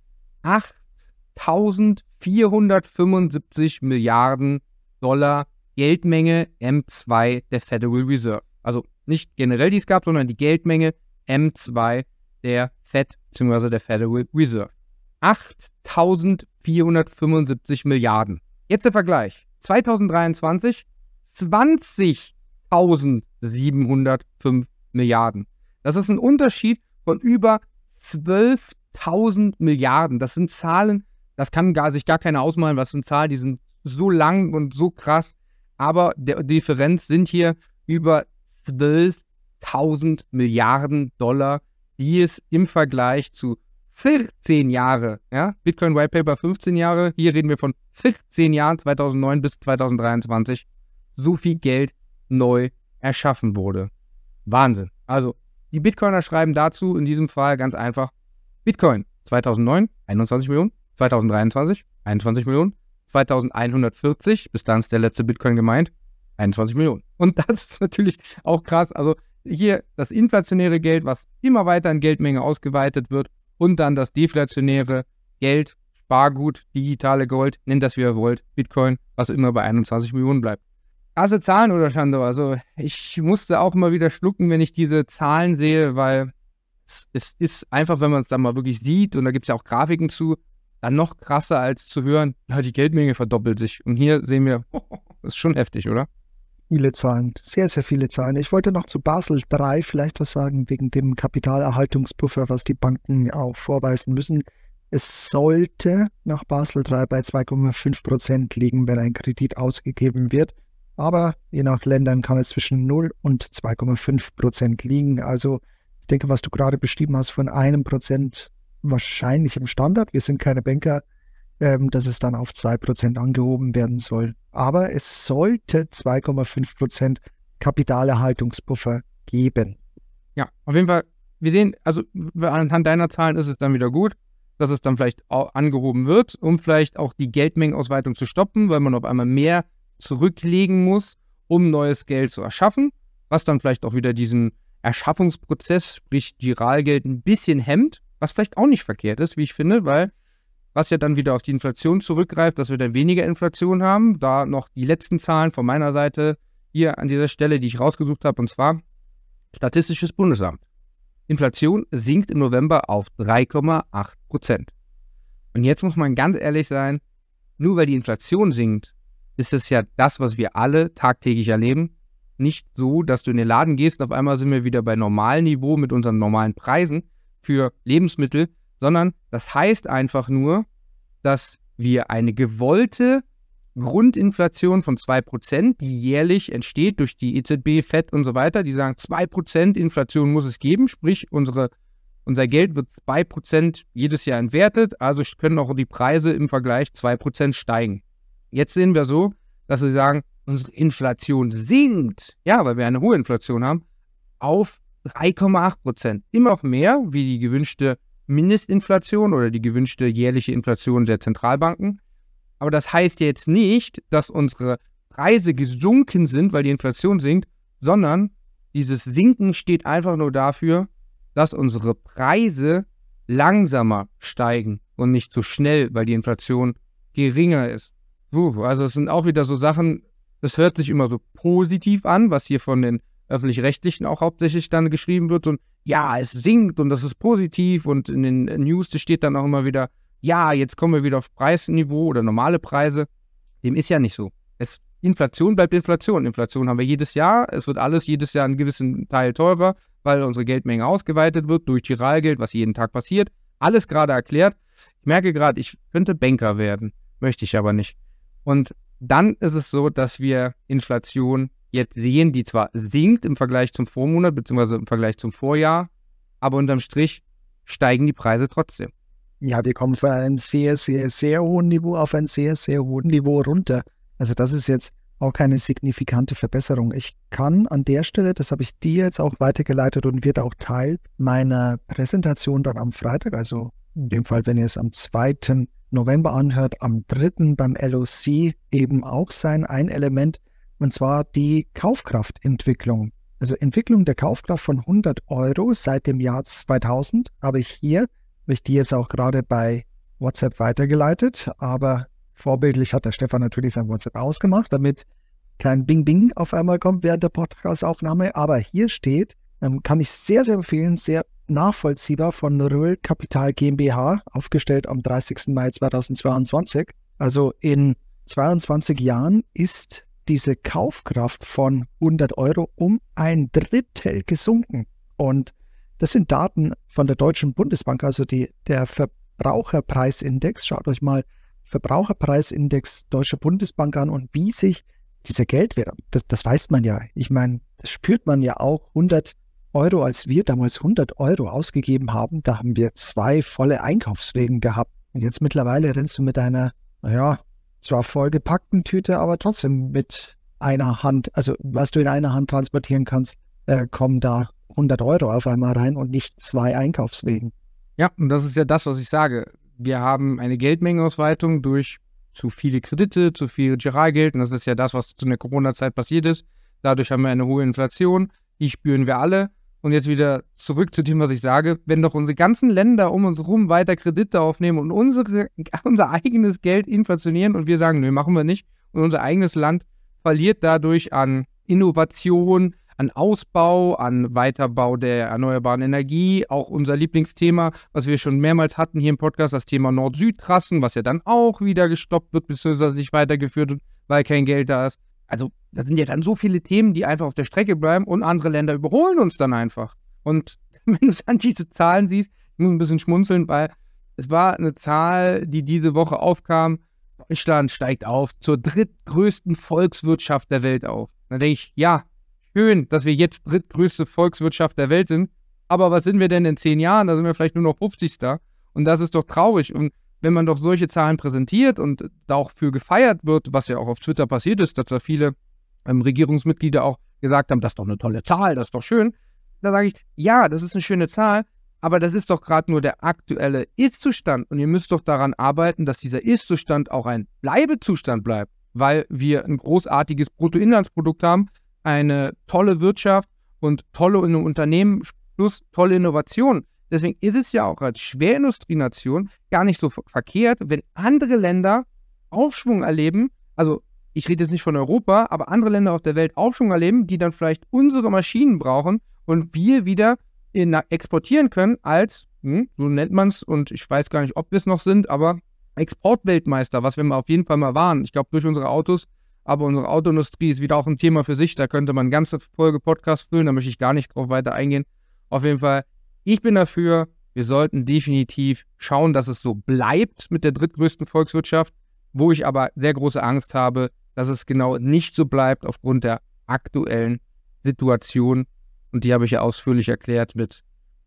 8.475 Milliarden Dollar Geldmenge M2 der Federal Reserve. Also nicht generell, die es gab, sondern die Geldmenge M2 der Fed bzw. der Federal Reserve. 8.475 Milliarden. Jetzt der Vergleich. 2023 20.705 Milliarden. Das ist ein Unterschied von über 12.000 Milliarden. Das sind Zahlen, das kann gar, sich gar keiner ausmalen, was sind Zahlen, die sind so lang und so krass. Aber die Differenz sind hier über 12 1000 Milliarden Dollar, die es im Vergleich zu 14 Jahre, ja, Bitcoin White Paper 15 Jahre, hier reden wir von 14 Jahren 2009 bis 2023, so viel Geld neu erschaffen wurde. Wahnsinn. Also, die Bitcoiner schreiben dazu in diesem Fall ganz einfach Bitcoin 2009 21 Millionen, 2023 21 Millionen, 2140, bis dann ist der letzte Bitcoin gemeint, 21 Millionen. Und das ist natürlich auch krass. Also hier das inflationäre Geld, was immer weiter in Geldmenge ausgeweitet wird, und dann das deflationäre Geld, Spargut, digitale Gold, nennt das wie ihr wollt, Bitcoin, was immer bei 21 Millionen bleibt. Krasse Zahlen, oder Schando? Also ich musste auch immer wieder schlucken, wenn ich diese Zahlen sehe, weil es, es ist einfach, wenn man es dann mal wirklich sieht, und da gibt es ja auch Grafiken zu, dann noch krasser als zu hören, ja, die Geldmenge verdoppelt sich. Und hier sehen wir, oh, [laughs] das ist schon heftig, oder? Viele Zahlen, sehr, sehr viele Zahlen. Ich wollte noch zu Basel III vielleicht was sagen, wegen dem Kapitalerhaltungspuffer, was die Banken auch vorweisen müssen. Es sollte nach Basel III bei 2,5 Prozent liegen, wenn ein Kredit ausgegeben wird. Aber je nach Ländern kann es zwischen 0 und 2,5 Prozent liegen. Also ich denke, was du gerade beschrieben hast von einem Prozent wahrscheinlich im Standard. Wir sind keine Banker, ähm, dass es dann auf 2% angehoben werden soll. Aber es sollte 2,5% Kapitalerhaltungspuffer geben. Ja, auf jeden Fall, wir sehen, also anhand deiner Zahlen ist es dann wieder gut, dass es dann vielleicht auch angehoben wird, um vielleicht auch die Geldmengenausweitung zu stoppen, weil man auf einmal mehr zurücklegen muss, um neues Geld zu erschaffen, was dann vielleicht auch wieder diesen Erschaffungsprozess, sprich Giralgeld, ein bisschen hemmt, was vielleicht auch nicht verkehrt ist, wie ich finde, weil was ja dann wieder auf die Inflation zurückgreift, dass wir dann weniger Inflation haben. Da noch die letzten Zahlen von meiner Seite hier an dieser Stelle, die ich rausgesucht habe, und zwar Statistisches Bundesamt. Inflation sinkt im November auf 3,8 Prozent. Und jetzt muss man ganz ehrlich sein, nur weil die Inflation sinkt, ist es ja das, was wir alle tagtäglich erleben, nicht so, dass du in den Laden gehst und auf einmal sind wir wieder bei normalem Niveau mit unseren normalen Preisen für Lebensmittel, sondern das heißt einfach nur, dass wir eine gewollte Grundinflation von 2%, die jährlich entsteht durch die EZB, FED und so weiter, die sagen, 2% Inflation muss es geben, sprich unsere, unser Geld wird 2% jedes Jahr entwertet, also können auch die Preise im Vergleich 2% steigen. Jetzt sehen wir so, dass sie sagen, unsere Inflation sinkt, ja, weil wir eine hohe Inflation haben, auf 3,8 Immer noch mehr, wie die gewünschte Mindestinflation oder die gewünschte jährliche Inflation der Zentralbanken. Aber das heißt jetzt nicht, dass unsere Preise gesunken sind, weil die Inflation sinkt, sondern dieses Sinken steht einfach nur dafür, dass unsere Preise langsamer steigen und nicht so schnell, weil die Inflation geringer ist. also es sind auch wieder so Sachen, das hört sich immer so positiv an, was hier von den öffentlich-rechtlichen auch hauptsächlich dann geschrieben wird und ja, es sinkt und das ist positiv und in den News steht dann auch immer wieder, ja, jetzt kommen wir wieder auf Preisniveau oder normale Preise. Dem ist ja nicht so. Es, Inflation bleibt Inflation. Inflation haben wir jedes Jahr. Es wird alles jedes Jahr einen gewissen Teil teurer, weil unsere Geldmenge ausgeweitet wird durch Chiralgeld, was jeden Tag passiert. Alles gerade erklärt. Ich merke gerade, ich könnte Banker werden. Möchte ich aber nicht. Und dann ist es so, dass wir Inflation jetzt sehen, die zwar sinkt im Vergleich zum Vormonat bzw. im Vergleich zum Vorjahr, aber unterm Strich steigen die Preise trotzdem. Ja, wir kommen von einem sehr, sehr, sehr hohen Niveau auf ein sehr, sehr hohen Niveau runter. Also das ist jetzt auch keine signifikante Verbesserung. Ich kann an der Stelle, das habe ich dir jetzt auch weitergeleitet und wird auch Teil meiner Präsentation dann am Freitag, also in dem Fall, wenn ihr es am 2. November anhört, am 3. beim LOC eben auch sein. Ein Element, und zwar die Kaufkraftentwicklung. Also Entwicklung der Kaufkraft von 100 Euro seit dem Jahr 2000 habe ich hier, habe ich die jetzt auch gerade bei WhatsApp weitergeleitet, aber vorbildlich hat der Stefan natürlich sein WhatsApp ausgemacht, damit kein Bing Bing auf einmal kommt während der Podcastaufnahme. Aber hier steht, ähm, kann ich sehr, sehr empfehlen, sehr nachvollziehbar von Röhl Kapital GmbH, aufgestellt am 30. Mai 2022. Also in 22 Jahren ist diese Kaufkraft von 100 Euro um ein Drittel gesunken. Und das sind Daten von der Deutschen Bundesbank, also die, der Verbraucherpreisindex. Schaut euch mal Verbraucherpreisindex Deutsche Bundesbank an und wie sich dieser Geldwert, das, das weiß man ja. Ich meine, das spürt man ja auch. 100 Euro, als wir damals 100 Euro ausgegeben haben, da haben wir zwei volle Einkaufswegen gehabt. Und jetzt mittlerweile rennst du mit einer, naja, zwar vollgepackten Tüte, aber trotzdem mit einer Hand, also was du in einer Hand transportieren kannst, äh, kommen da 100 Euro auf einmal rein und nicht zwei Einkaufswegen. Ja, und das ist ja das, was ich sage. Wir haben eine Geldmengenausweitung durch zu viele Kredite, zu viel Giralgeld. Und das ist ja das, was zu der Corona-Zeit passiert ist. Dadurch haben wir eine hohe Inflation. Die spüren wir alle und jetzt wieder zurück zu dem, was ich sage, wenn doch unsere ganzen Länder um uns herum weiter Kredite aufnehmen und unsere, [laughs] unser eigenes Geld inflationieren und wir sagen, nö, machen wir nicht, und unser eigenes Land verliert dadurch an Innovation, an Ausbau, an Weiterbau der erneuerbaren Energie, auch unser Lieblingsthema, was wir schon mehrmals hatten hier im Podcast, das Thema Nord-Süd-Trassen, was ja dann auch wieder gestoppt wird, beziehungsweise nicht weitergeführt wird, weil kein Geld da ist also da sind ja dann so viele Themen, die einfach auf der Strecke bleiben und andere Länder überholen uns dann einfach. Und [laughs] wenn du dann diese Zahlen siehst, ich muss ein bisschen schmunzeln, weil es war eine Zahl, die diese Woche aufkam. Deutschland steigt auf zur drittgrößten Volkswirtschaft der Welt auf. Dann denke ich, ja, schön, dass wir jetzt drittgrößte Volkswirtschaft der Welt sind. Aber was sind wir denn in zehn Jahren? Da sind wir vielleicht nur noch 50. Und das ist doch traurig. Und wenn man doch solche Zahlen präsentiert und da auch für gefeiert wird, was ja auch auf Twitter passiert ist, dass da viele ähm, Regierungsmitglieder auch gesagt haben, das ist doch eine tolle Zahl, das ist doch schön, da sage ich, ja, das ist eine schöne Zahl, aber das ist doch gerade nur der aktuelle Ist-Zustand und ihr müsst doch daran arbeiten, dass dieser Ist-Zustand auch ein Bleibezustand bleibt, weil wir ein großartiges Bruttoinlandsprodukt haben, eine tolle Wirtschaft und tolle Unternehmen plus tolle Innovationen. Deswegen ist es ja auch als Schwerindustrienation gar nicht so verkehrt, wenn andere Länder Aufschwung erleben. Also ich rede jetzt nicht von Europa, aber andere Länder auf der Welt Aufschwung erleben, die dann vielleicht unsere Maschinen brauchen und wir wieder in, exportieren können als, hm, so nennt man es, und ich weiß gar nicht, ob wir es noch sind, aber Exportweltmeister, was wir mal auf jeden Fall mal waren. Ich glaube, durch unsere Autos, aber unsere Autoindustrie ist wieder auch ein Thema für sich. Da könnte man eine ganze Folge Podcast füllen, da möchte ich gar nicht drauf weiter eingehen. Auf jeden Fall ich bin dafür, wir sollten definitiv schauen, dass es so bleibt mit der drittgrößten Volkswirtschaft, wo ich aber sehr große Angst habe, dass es genau nicht so bleibt aufgrund der aktuellen Situation. Und die habe ich ja ausführlich erklärt mit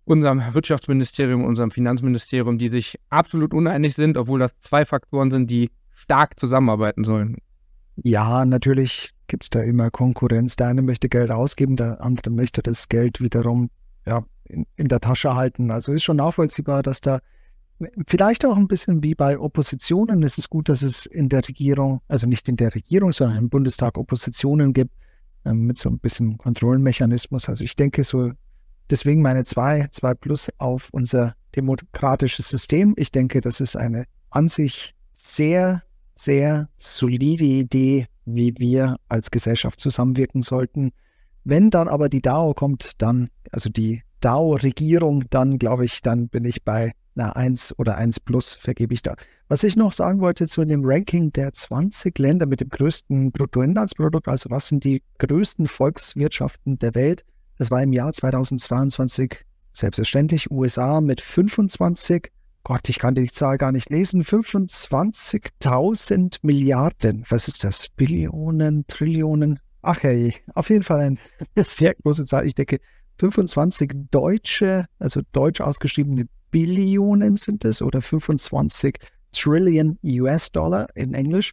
unserem Wirtschaftsministerium, unserem Finanzministerium, die sich absolut uneinig sind, obwohl das zwei Faktoren sind, die stark zusammenarbeiten sollen. Ja, natürlich gibt es da immer Konkurrenz. Der eine möchte Geld ausgeben, der andere möchte das Geld wiederum ja, in, in der Tasche halten. Also ist schon nachvollziehbar, dass da vielleicht auch ein bisschen wie bei Oppositionen ist es gut, dass es in der Regierung, also nicht in der Regierung, sondern im Bundestag Oppositionen gibt äh, mit so ein bisschen Kontrollmechanismus. Also ich denke so, deswegen meine 2, 2 Plus auf unser demokratisches System. Ich denke, das ist eine an sich sehr, sehr solide Idee, wie wir als Gesellschaft zusammenwirken sollten. Wenn dann aber die DAO kommt, dann, also die DAO-Regierung, dann glaube ich, dann bin ich bei einer 1 oder 1 plus, vergebe ich da. Was ich noch sagen wollte zu dem Ranking der 20 Länder mit dem größten Bruttoinlandsprodukt, also was sind die größten Volkswirtschaften der Welt, das war im Jahr 2022 selbstverständlich USA mit 25, Gott, ich kann die Zahl gar nicht lesen, 25.000 Milliarden, was ist das, Billionen, Trillionen, ach hey, auf jeden Fall eine [laughs] sehr große Zahl, ich denke, 25 deutsche, also deutsch ausgeschriebene Billionen sind es oder 25 Trillion US-Dollar in Englisch.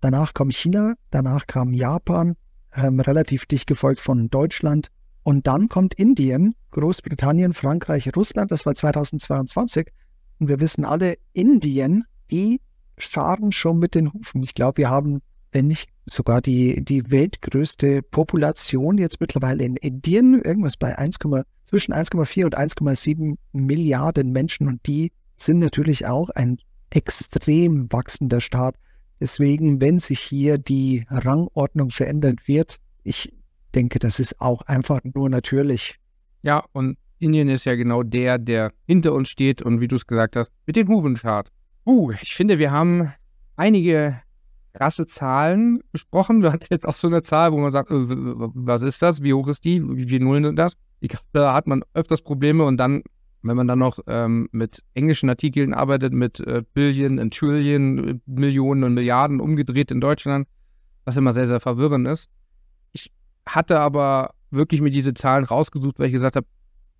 Danach kam China, danach kam Japan, ähm, relativ dicht gefolgt von Deutschland. Und dann kommt Indien, Großbritannien, Frankreich, Russland. Das war 2022. Und wir wissen alle, Indien, die scharen schon mit den Hufen. Ich glaube, wir haben wenn nicht sogar die, die weltgrößte Population jetzt mittlerweile in Indien, irgendwas bei 1, zwischen 1,4 und 1,7 Milliarden Menschen und die sind natürlich auch ein extrem wachsender Staat. Deswegen, wenn sich hier die Rangordnung verändert wird, ich denke, das ist auch einfach nur natürlich. Ja, und Indien ist ja genau der, der hinter uns steht und wie du es gesagt hast, mit dem Huvenchart. Uh, ich finde, wir haben einige krasse Zahlen besprochen. Du hattest jetzt auch so eine Zahl, wo man sagt, äh, was ist das? Wie hoch ist die? Wie viele Nullen sind das? Ich, da hat man öfters Probleme und dann, wenn man dann noch ähm, mit englischen Artikeln arbeitet, mit äh, Billion und Trillion, äh, Millionen und Milliarden umgedreht in Deutschland, was immer sehr, sehr verwirrend ist. Ich hatte aber wirklich mir diese Zahlen rausgesucht, weil ich gesagt habe,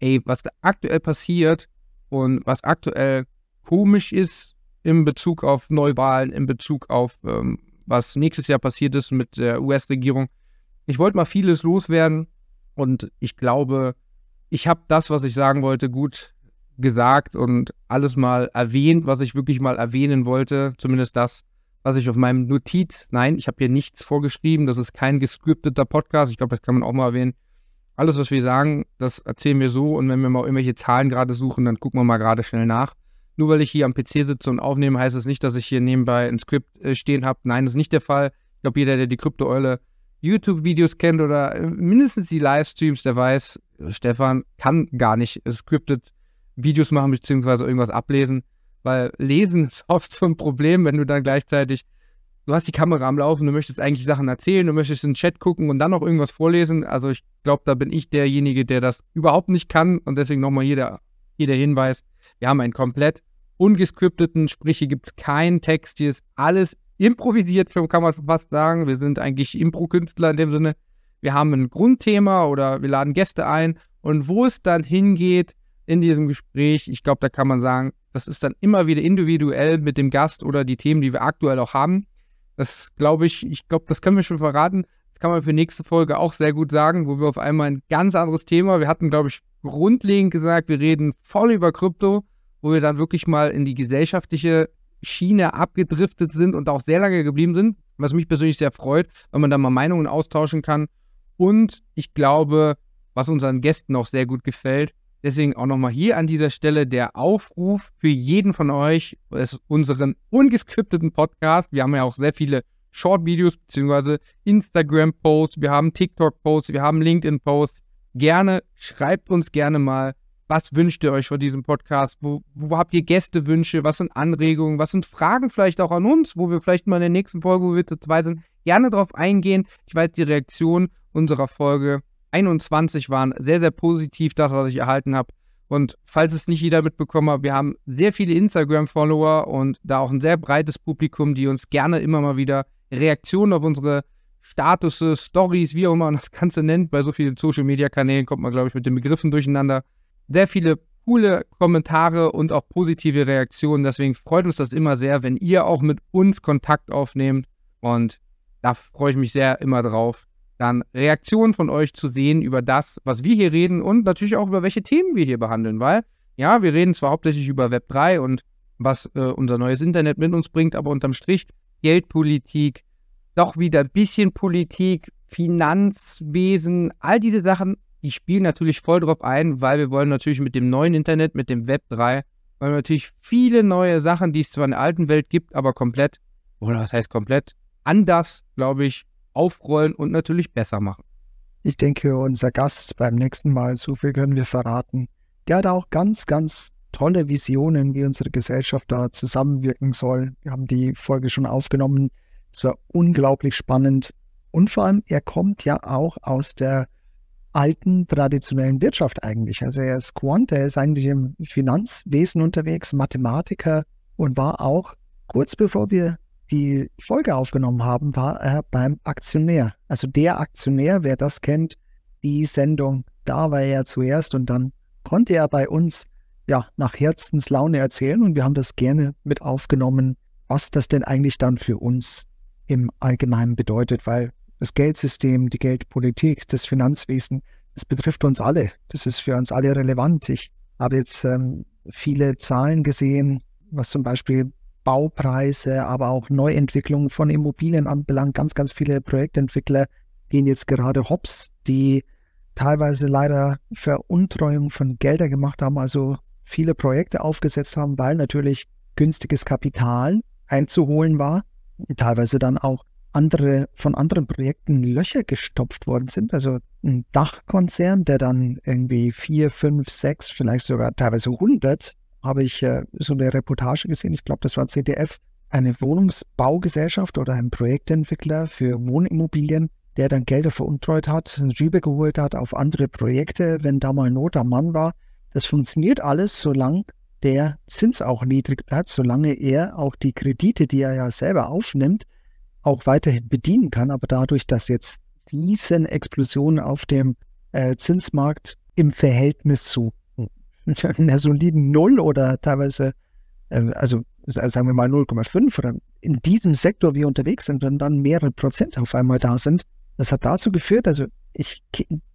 ey, was da aktuell passiert und was aktuell komisch ist, in Bezug auf Neuwahlen, in Bezug auf ähm, was nächstes Jahr passiert ist mit der US-Regierung. Ich wollte mal vieles loswerden und ich glaube, ich habe das, was ich sagen wollte, gut gesagt und alles mal erwähnt, was ich wirklich mal erwähnen wollte. Zumindest das, was ich auf meinem Notiz, nein, ich habe hier nichts vorgeschrieben, das ist kein gescripteter Podcast, ich glaube, das kann man auch mal erwähnen. Alles, was wir sagen, das erzählen wir so und wenn wir mal irgendwelche Zahlen gerade suchen, dann gucken wir mal gerade schnell nach. Nur weil ich hier am PC sitze und aufnehme, heißt es das nicht, dass ich hier nebenbei ein Skript äh, stehen habe. Nein, das ist nicht der Fall. Ich glaube, jeder, der die Krypto-Eule YouTube-Videos kennt oder äh, mindestens die Livestreams, der weiß, Stefan kann gar nicht scripted Videos machen bzw. irgendwas ablesen, weil lesen [laughs] ist oft so ein Problem, wenn du dann gleichzeitig, du hast die Kamera am Laufen, du möchtest eigentlich Sachen erzählen, du möchtest in den Chat gucken und dann noch irgendwas vorlesen. Also ich glaube, da bin ich derjenige, der das überhaupt nicht kann und deswegen nochmal hier der, hier der Hinweis, wir haben ein komplett ungescripteten, sprich hier gibt es keinen Text, hier ist alles improvisiert, kann man fast sagen. Wir sind eigentlich Impro-Künstler in dem Sinne. Wir haben ein Grundthema oder wir laden Gäste ein und wo es dann hingeht in diesem Gespräch, ich glaube, da kann man sagen, das ist dann immer wieder individuell mit dem Gast oder die Themen, die wir aktuell auch haben. Das glaube ich, ich glaube, das können wir schon verraten. Das kann man für nächste Folge auch sehr gut sagen, wo wir auf einmal ein ganz anderes Thema, wir hatten, glaube ich, grundlegend gesagt, wir reden voll über Krypto wo wir dann wirklich mal in die gesellschaftliche Schiene abgedriftet sind und auch sehr lange geblieben sind, was mich persönlich sehr freut, wenn man da mal Meinungen austauschen kann. Und ich glaube, was unseren Gästen auch sehr gut gefällt, deswegen auch nochmal hier an dieser Stelle der Aufruf für jeden von euch, unseren ungeskripteten Podcast. Wir haben ja auch sehr viele Short-Videos beziehungsweise Instagram-Posts, wir haben TikTok-Posts, wir haben LinkedIn-Posts. Gerne, schreibt uns gerne mal, was wünscht ihr euch von diesem Podcast? Wo, wo habt ihr Gästewünsche? Was sind Anregungen? Was sind Fragen vielleicht auch an uns, wo wir vielleicht mal in der nächsten Folge, wo wir zu zweit sind, gerne drauf eingehen? Ich weiß, die Reaktion unserer Folge 21 waren sehr, sehr positiv, das, was ich erhalten habe. Und falls es nicht jeder mitbekommen hat, wir haben sehr viele Instagram-Follower und da auch ein sehr breites Publikum, die uns gerne immer mal wieder Reaktionen auf unsere Statusse, Stories, wie auch immer man das Ganze nennt. Bei so vielen Social-Media-Kanälen kommt man, glaube ich, mit den Begriffen durcheinander sehr viele coole Kommentare und auch positive Reaktionen. Deswegen freut uns das immer sehr, wenn ihr auch mit uns Kontakt aufnehmt. Und da freue ich mich sehr immer drauf, dann Reaktionen von euch zu sehen über das, was wir hier reden und natürlich auch über welche Themen wir hier behandeln, weil ja, wir reden zwar hauptsächlich über Web3 und was äh, unser neues Internet mit uns bringt, aber unterm Strich Geldpolitik, doch wieder ein bisschen Politik, Finanzwesen, all diese Sachen die spielen natürlich voll drauf ein, weil wir wollen natürlich mit dem neuen Internet, mit dem Web 3, wollen wir natürlich viele neue Sachen, die es zwar in der alten Welt gibt, aber komplett, oder was heißt komplett, anders, glaube ich, aufrollen und natürlich besser machen. Ich denke, unser Gast beim nächsten Mal, so viel können wir verraten, der hat auch ganz, ganz tolle Visionen, wie unsere Gesellschaft da zusammenwirken soll. Wir haben die Folge schon aufgenommen. Es war unglaublich spannend. Und vor allem, er kommt ja auch aus der alten traditionellen Wirtschaft eigentlich. Also er ist Quant, er ist eigentlich im Finanzwesen unterwegs, Mathematiker und war auch kurz bevor wir die Folge aufgenommen haben, war er beim Aktionär. Also der Aktionär, wer das kennt, die Sendung, da war er zuerst und dann konnte er bei uns ja nach Herzenslaune erzählen und wir haben das gerne mit aufgenommen, was das denn eigentlich dann für uns im Allgemeinen bedeutet, weil das Geldsystem, die Geldpolitik, das Finanzwesen, das betrifft uns alle. Das ist für uns alle relevant. Ich habe jetzt ähm, viele Zahlen gesehen, was zum Beispiel Baupreise, aber auch Neuentwicklung von Immobilien anbelangt. Ganz, ganz viele Projektentwickler gehen jetzt gerade hops, die teilweise leider Veruntreuung von Geldern gemacht haben, also viele Projekte aufgesetzt haben, weil natürlich günstiges Kapital einzuholen war, teilweise dann auch andere, von anderen Projekten Löcher gestopft worden sind. Also ein Dachkonzern, der dann irgendwie vier, fünf, sechs, vielleicht sogar teilweise hundert, habe ich äh, so eine Reportage gesehen. Ich glaube, das war CDF, eine Wohnungsbaugesellschaft oder ein Projektentwickler für Wohnimmobilien, der dann Gelder veruntreut hat, rübergeholt hat auf andere Projekte, wenn da mal Not am Mann war. Das funktioniert alles, solange der Zins auch niedrig bleibt, solange er auch die Kredite, die er ja selber aufnimmt, auch weiterhin bedienen kann. Aber dadurch, dass jetzt diesen Explosionen auf dem äh, Zinsmarkt im Verhältnis zu [laughs] einer soliden Null oder teilweise, äh, also sagen wir mal 0,5 oder in diesem Sektor wir unterwegs sind wenn dann mehrere Prozent auf einmal da sind, das hat dazu geführt, also ich,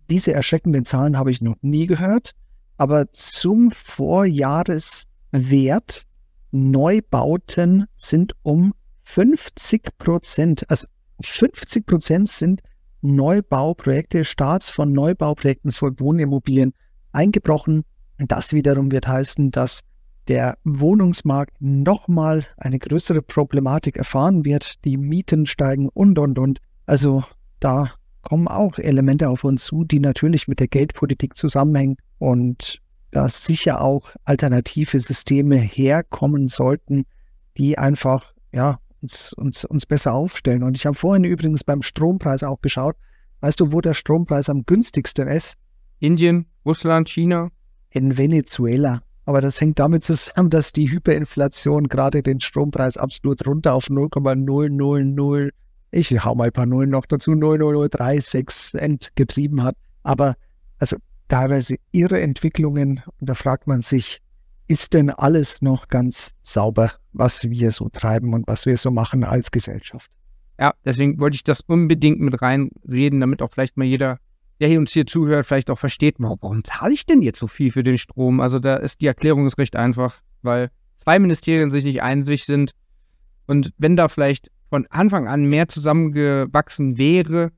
diese erschreckenden Zahlen habe ich noch nie gehört, aber zum Vorjahreswert Neubauten sind um 50 Prozent, also 50 Prozent sind Neubauprojekte, Starts von Neubauprojekten für Wohnimmobilien eingebrochen. Das wiederum wird heißen, dass der Wohnungsmarkt nochmal eine größere Problematik erfahren wird. Die Mieten steigen und, und, und. Also da kommen auch Elemente auf uns zu, die natürlich mit der Geldpolitik zusammenhängen und da sicher auch alternative Systeme herkommen sollten, die einfach ja, uns, uns, uns besser aufstellen. Und ich habe vorhin übrigens beim Strompreis auch geschaut. Weißt du, wo der Strompreis am günstigsten ist? Indien, Russland, China? In Venezuela. Aber das hängt damit zusammen, dass die Hyperinflation gerade den Strompreis absolut runter auf 0,000, ich hau mal ein paar Nullen noch dazu, 0,0036 Cent getrieben hat. Aber also teilweise ihre Entwicklungen. Und da fragt man sich, ist denn alles noch ganz sauber? was wir so treiben und was wir so machen als Gesellschaft. Ja, deswegen wollte ich das unbedingt mit reinreden, damit auch vielleicht mal jeder, der hier uns hier zuhört, vielleicht auch versteht, warum, warum zahle ich denn jetzt so viel für den Strom? Also da ist die Erklärung ist recht einfach, weil zwei Ministerien sich nicht einig sind. Und wenn da vielleicht von Anfang an mehr zusammengewachsen wäre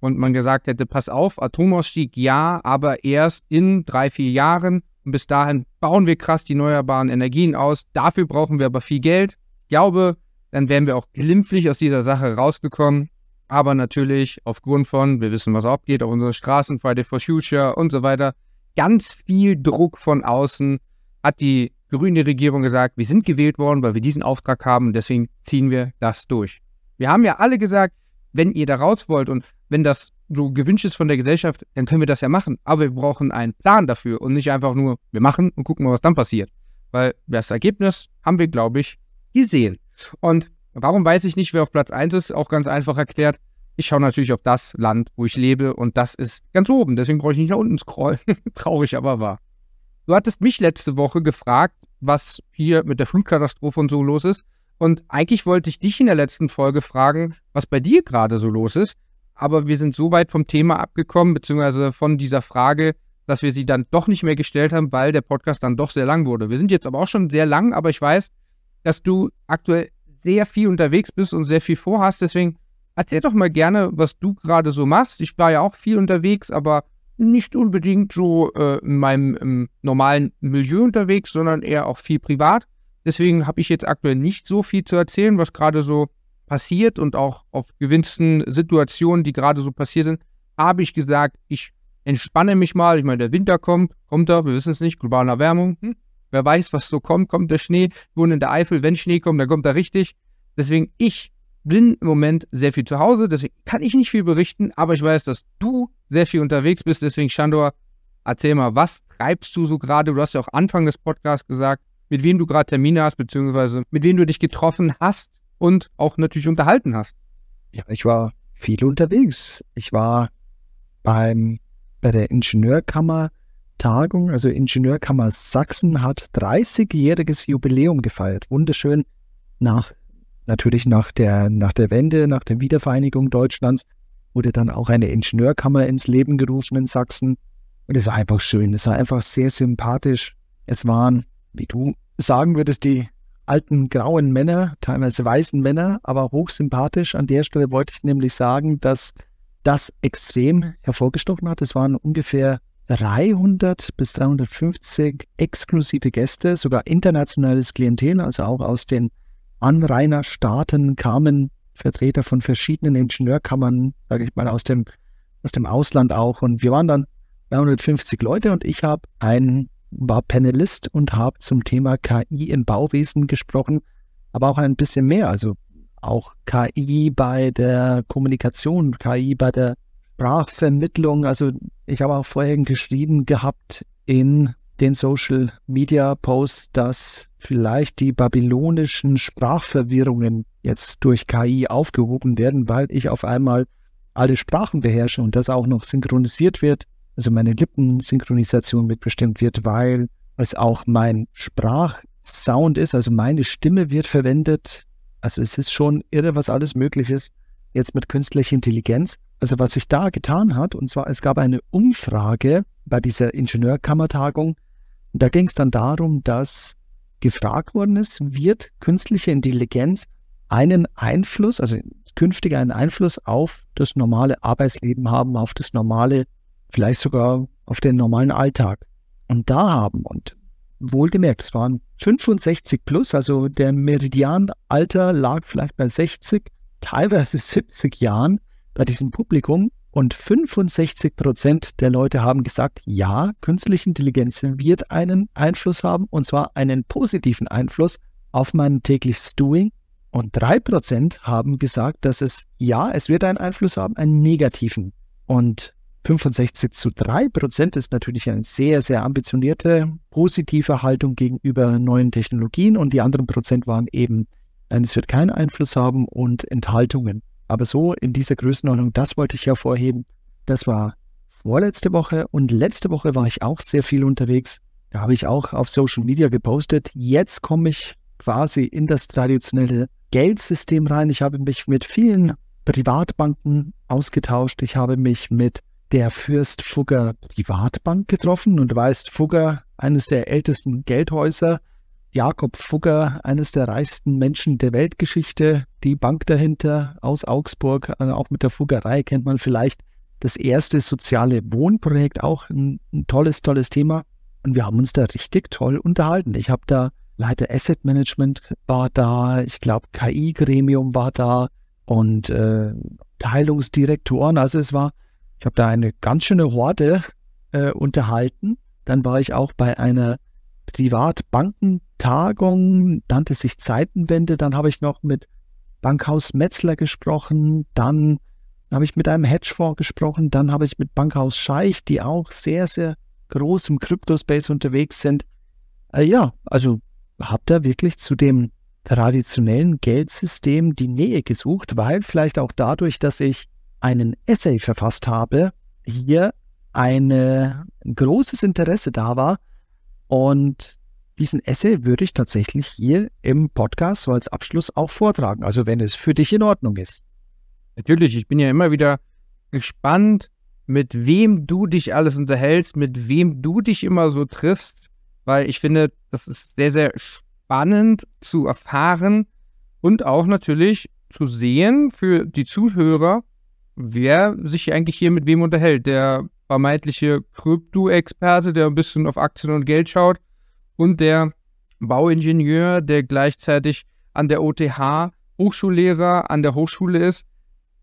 und man gesagt hätte, pass auf, Atomausstieg ja, aber erst in drei, vier Jahren und bis dahin bauen wir krass die erneuerbaren Energien aus. Dafür brauchen wir aber viel Geld. Ich glaube, dann wären wir auch glimpflich aus dieser Sache rausgekommen. Aber natürlich aufgrund von, wir wissen, was abgeht, auf unseren Straßen, Friday for Future und so weiter, ganz viel Druck von außen hat die grüne Regierung gesagt, wir sind gewählt worden, weil wir diesen Auftrag haben und deswegen ziehen wir das durch. Wir haben ja alle gesagt, wenn ihr da raus wollt und wenn das so gewünscht ist von der Gesellschaft, dann können wir das ja machen. Aber wir brauchen einen Plan dafür und nicht einfach nur, wir machen und gucken mal, was dann passiert. Weil das Ergebnis haben wir, glaube ich, gesehen. Und warum weiß ich nicht, wer auf Platz 1 ist? Auch ganz einfach erklärt. Ich schaue natürlich auf das Land, wo ich lebe und das ist ganz oben. Deswegen brauche ich nicht nach unten scrollen. [laughs] Traurig, aber wahr. Du hattest mich letzte Woche gefragt, was hier mit der Flutkatastrophe und so los ist. Und eigentlich wollte ich dich in der letzten Folge fragen, was bei dir gerade so los ist aber wir sind so weit vom Thema abgekommen, beziehungsweise von dieser Frage, dass wir sie dann doch nicht mehr gestellt haben, weil der Podcast dann doch sehr lang wurde. Wir sind jetzt aber auch schon sehr lang, aber ich weiß, dass du aktuell sehr viel unterwegs bist und sehr viel vorhast. Deswegen erzähl doch mal gerne, was du gerade so machst. Ich war ja auch viel unterwegs, aber nicht unbedingt so äh, in meinem normalen Milieu unterwegs, sondern eher auch viel privat. Deswegen habe ich jetzt aktuell nicht so viel zu erzählen, was gerade so passiert und auch auf gewissen Situationen, die gerade so passiert sind, habe ich gesagt, ich entspanne mich mal. Ich meine, der Winter kommt, kommt er, wir wissen es nicht, globale Erwärmung. Hm? Wer weiß, was so kommt, kommt der Schnee. Wir wohnen in der Eifel, wenn Schnee kommt, dann kommt er richtig. Deswegen, ich bin im Moment sehr viel zu Hause, deswegen kann ich nicht viel berichten, aber ich weiß, dass du sehr viel unterwegs bist. Deswegen, Shandor, erzähl mal, was treibst du so gerade? Du hast ja auch Anfang des Podcasts gesagt, mit wem du gerade Termine hast, beziehungsweise mit wem du dich getroffen hast und auch natürlich unterhalten hast. Ja, ich war viel unterwegs. Ich war beim, bei der Ingenieurkammer Tagung, also Ingenieurkammer Sachsen hat 30-jähriges Jubiläum gefeiert. Wunderschön nach, natürlich nach der, nach der Wende, nach der Wiedervereinigung Deutschlands wurde dann auch eine Ingenieurkammer ins Leben gerufen in Sachsen. Und es war einfach schön. Es war einfach sehr sympathisch. Es waren, wie du sagen würdest, die alten grauen Männer, teilweise weißen Männer, aber hochsympathisch. An der Stelle wollte ich nämlich sagen, dass das extrem hervorgestochen hat. Es waren ungefähr 300 bis 350 exklusive Gäste, sogar internationales Klientel, also auch aus den Anrainerstaaten kamen Vertreter von verschiedenen Ingenieurkammern, sage ich mal, aus dem, aus dem Ausland auch. Und wir waren dann 350 Leute und ich habe ein war Panelist und habe zum Thema KI im Bauwesen gesprochen, aber auch ein bisschen mehr. Also auch KI bei der Kommunikation, KI bei der Sprachvermittlung. Also ich habe auch vorher geschrieben gehabt in den Social Media Posts, dass vielleicht die babylonischen Sprachverwirrungen jetzt durch KI aufgehoben werden, weil ich auf einmal alle Sprachen beherrsche und das auch noch synchronisiert wird also meine Lippensynchronisation mitbestimmt wird, weil es auch mein Sprachsound ist, also meine Stimme wird verwendet. Also es ist schon irre, was alles möglich ist jetzt mit künstlicher Intelligenz. Also was sich da getan hat, und zwar es gab eine Umfrage bei dieser Ingenieurkammertagung, da ging es dann darum, dass gefragt worden ist, wird künstliche Intelligenz einen Einfluss, also künftig einen Einfluss auf das normale Arbeitsleben haben, auf das normale vielleicht sogar auf den normalen Alltag. Und da haben und wohlgemerkt, es waren 65 plus, also der Meridianalter lag vielleicht bei 60, teilweise 70 Jahren bei diesem Publikum und 65 Prozent der Leute haben gesagt, ja, künstliche Intelligenz wird einen Einfluss haben und zwar einen positiven Einfluss auf mein tägliches Doing. Und drei Prozent haben gesagt, dass es ja, es wird einen Einfluss haben, einen negativen. Und 65 zu 3 Prozent ist natürlich eine sehr, sehr ambitionierte, positive Haltung gegenüber neuen Technologien und die anderen Prozent waren eben, nein, es wird keinen Einfluss haben und Enthaltungen. Aber so in dieser Größenordnung, das wollte ich hervorheben. Das war vorletzte Woche und letzte Woche war ich auch sehr viel unterwegs. Da habe ich auch auf Social Media gepostet. Jetzt komme ich quasi in das traditionelle Geldsystem rein. Ich habe mich mit vielen Privatbanken ausgetauscht. Ich habe mich mit der Fürst Fugger Privatbank getroffen und weist Fugger, eines der ältesten Geldhäuser, Jakob Fugger, eines der reichsten Menschen der Weltgeschichte, die Bank dahinter aus Augsburg, äh, auch mit der Fuggerei kennt man vielleicht das erste soziale Wohnprojekt, auch ein, ein tolles, tolles Thema. Und wir haben uns da richtig toll unterhalten. Ich habe da Leiter Asset Management war da, ich glaube KI-Gremium war da und äh, Teilungsdirektoren. Also es war ich habe da eine ganz schöne Horde äh, unterhalten. Dann war ich auch bei einer Privatbankentagung, nannte sich Zeitenwende. Dann habe ich noch mit Bankhaus Metzler gesprochen. Dann habe ich mit einem Hedgefonds gesprochen. Dann habe ich mit Bankhaus Scheich, die auch sehr, sehr groß im Kryptospace unterwegs sind. Äh, ja, also habe da wirklich zu dem traditionellen Geldsystem die Nähe gesucht, weil vielleicht auch dadurch, dass ich einen Essay verfasst habe, hier eine, ein großes Interesse da war. Und diesen Essay würde ich tatsächlich hier im Podcast so als Abschluss auch vortragen. Also wenn es für dich in Ordnung ist. Natürlich, ich bin ja immer wieder gespannt, mit wem du dich alles unterhältst, mit wem du dich immer so triffst, weil ich finde, das ist sehr, sehr spannend zu erfahren und auch natürlich zu sehen für die Zuhörer, wer sich eigentlich hier mit wem unterhält. Der vermeintliche Krypto-Experte, der ein bisschen auf Aktien und Geld schaut und der Bauingenieur, der gleichzeitig an der OTH Hochschullehrer an der Hochschule ist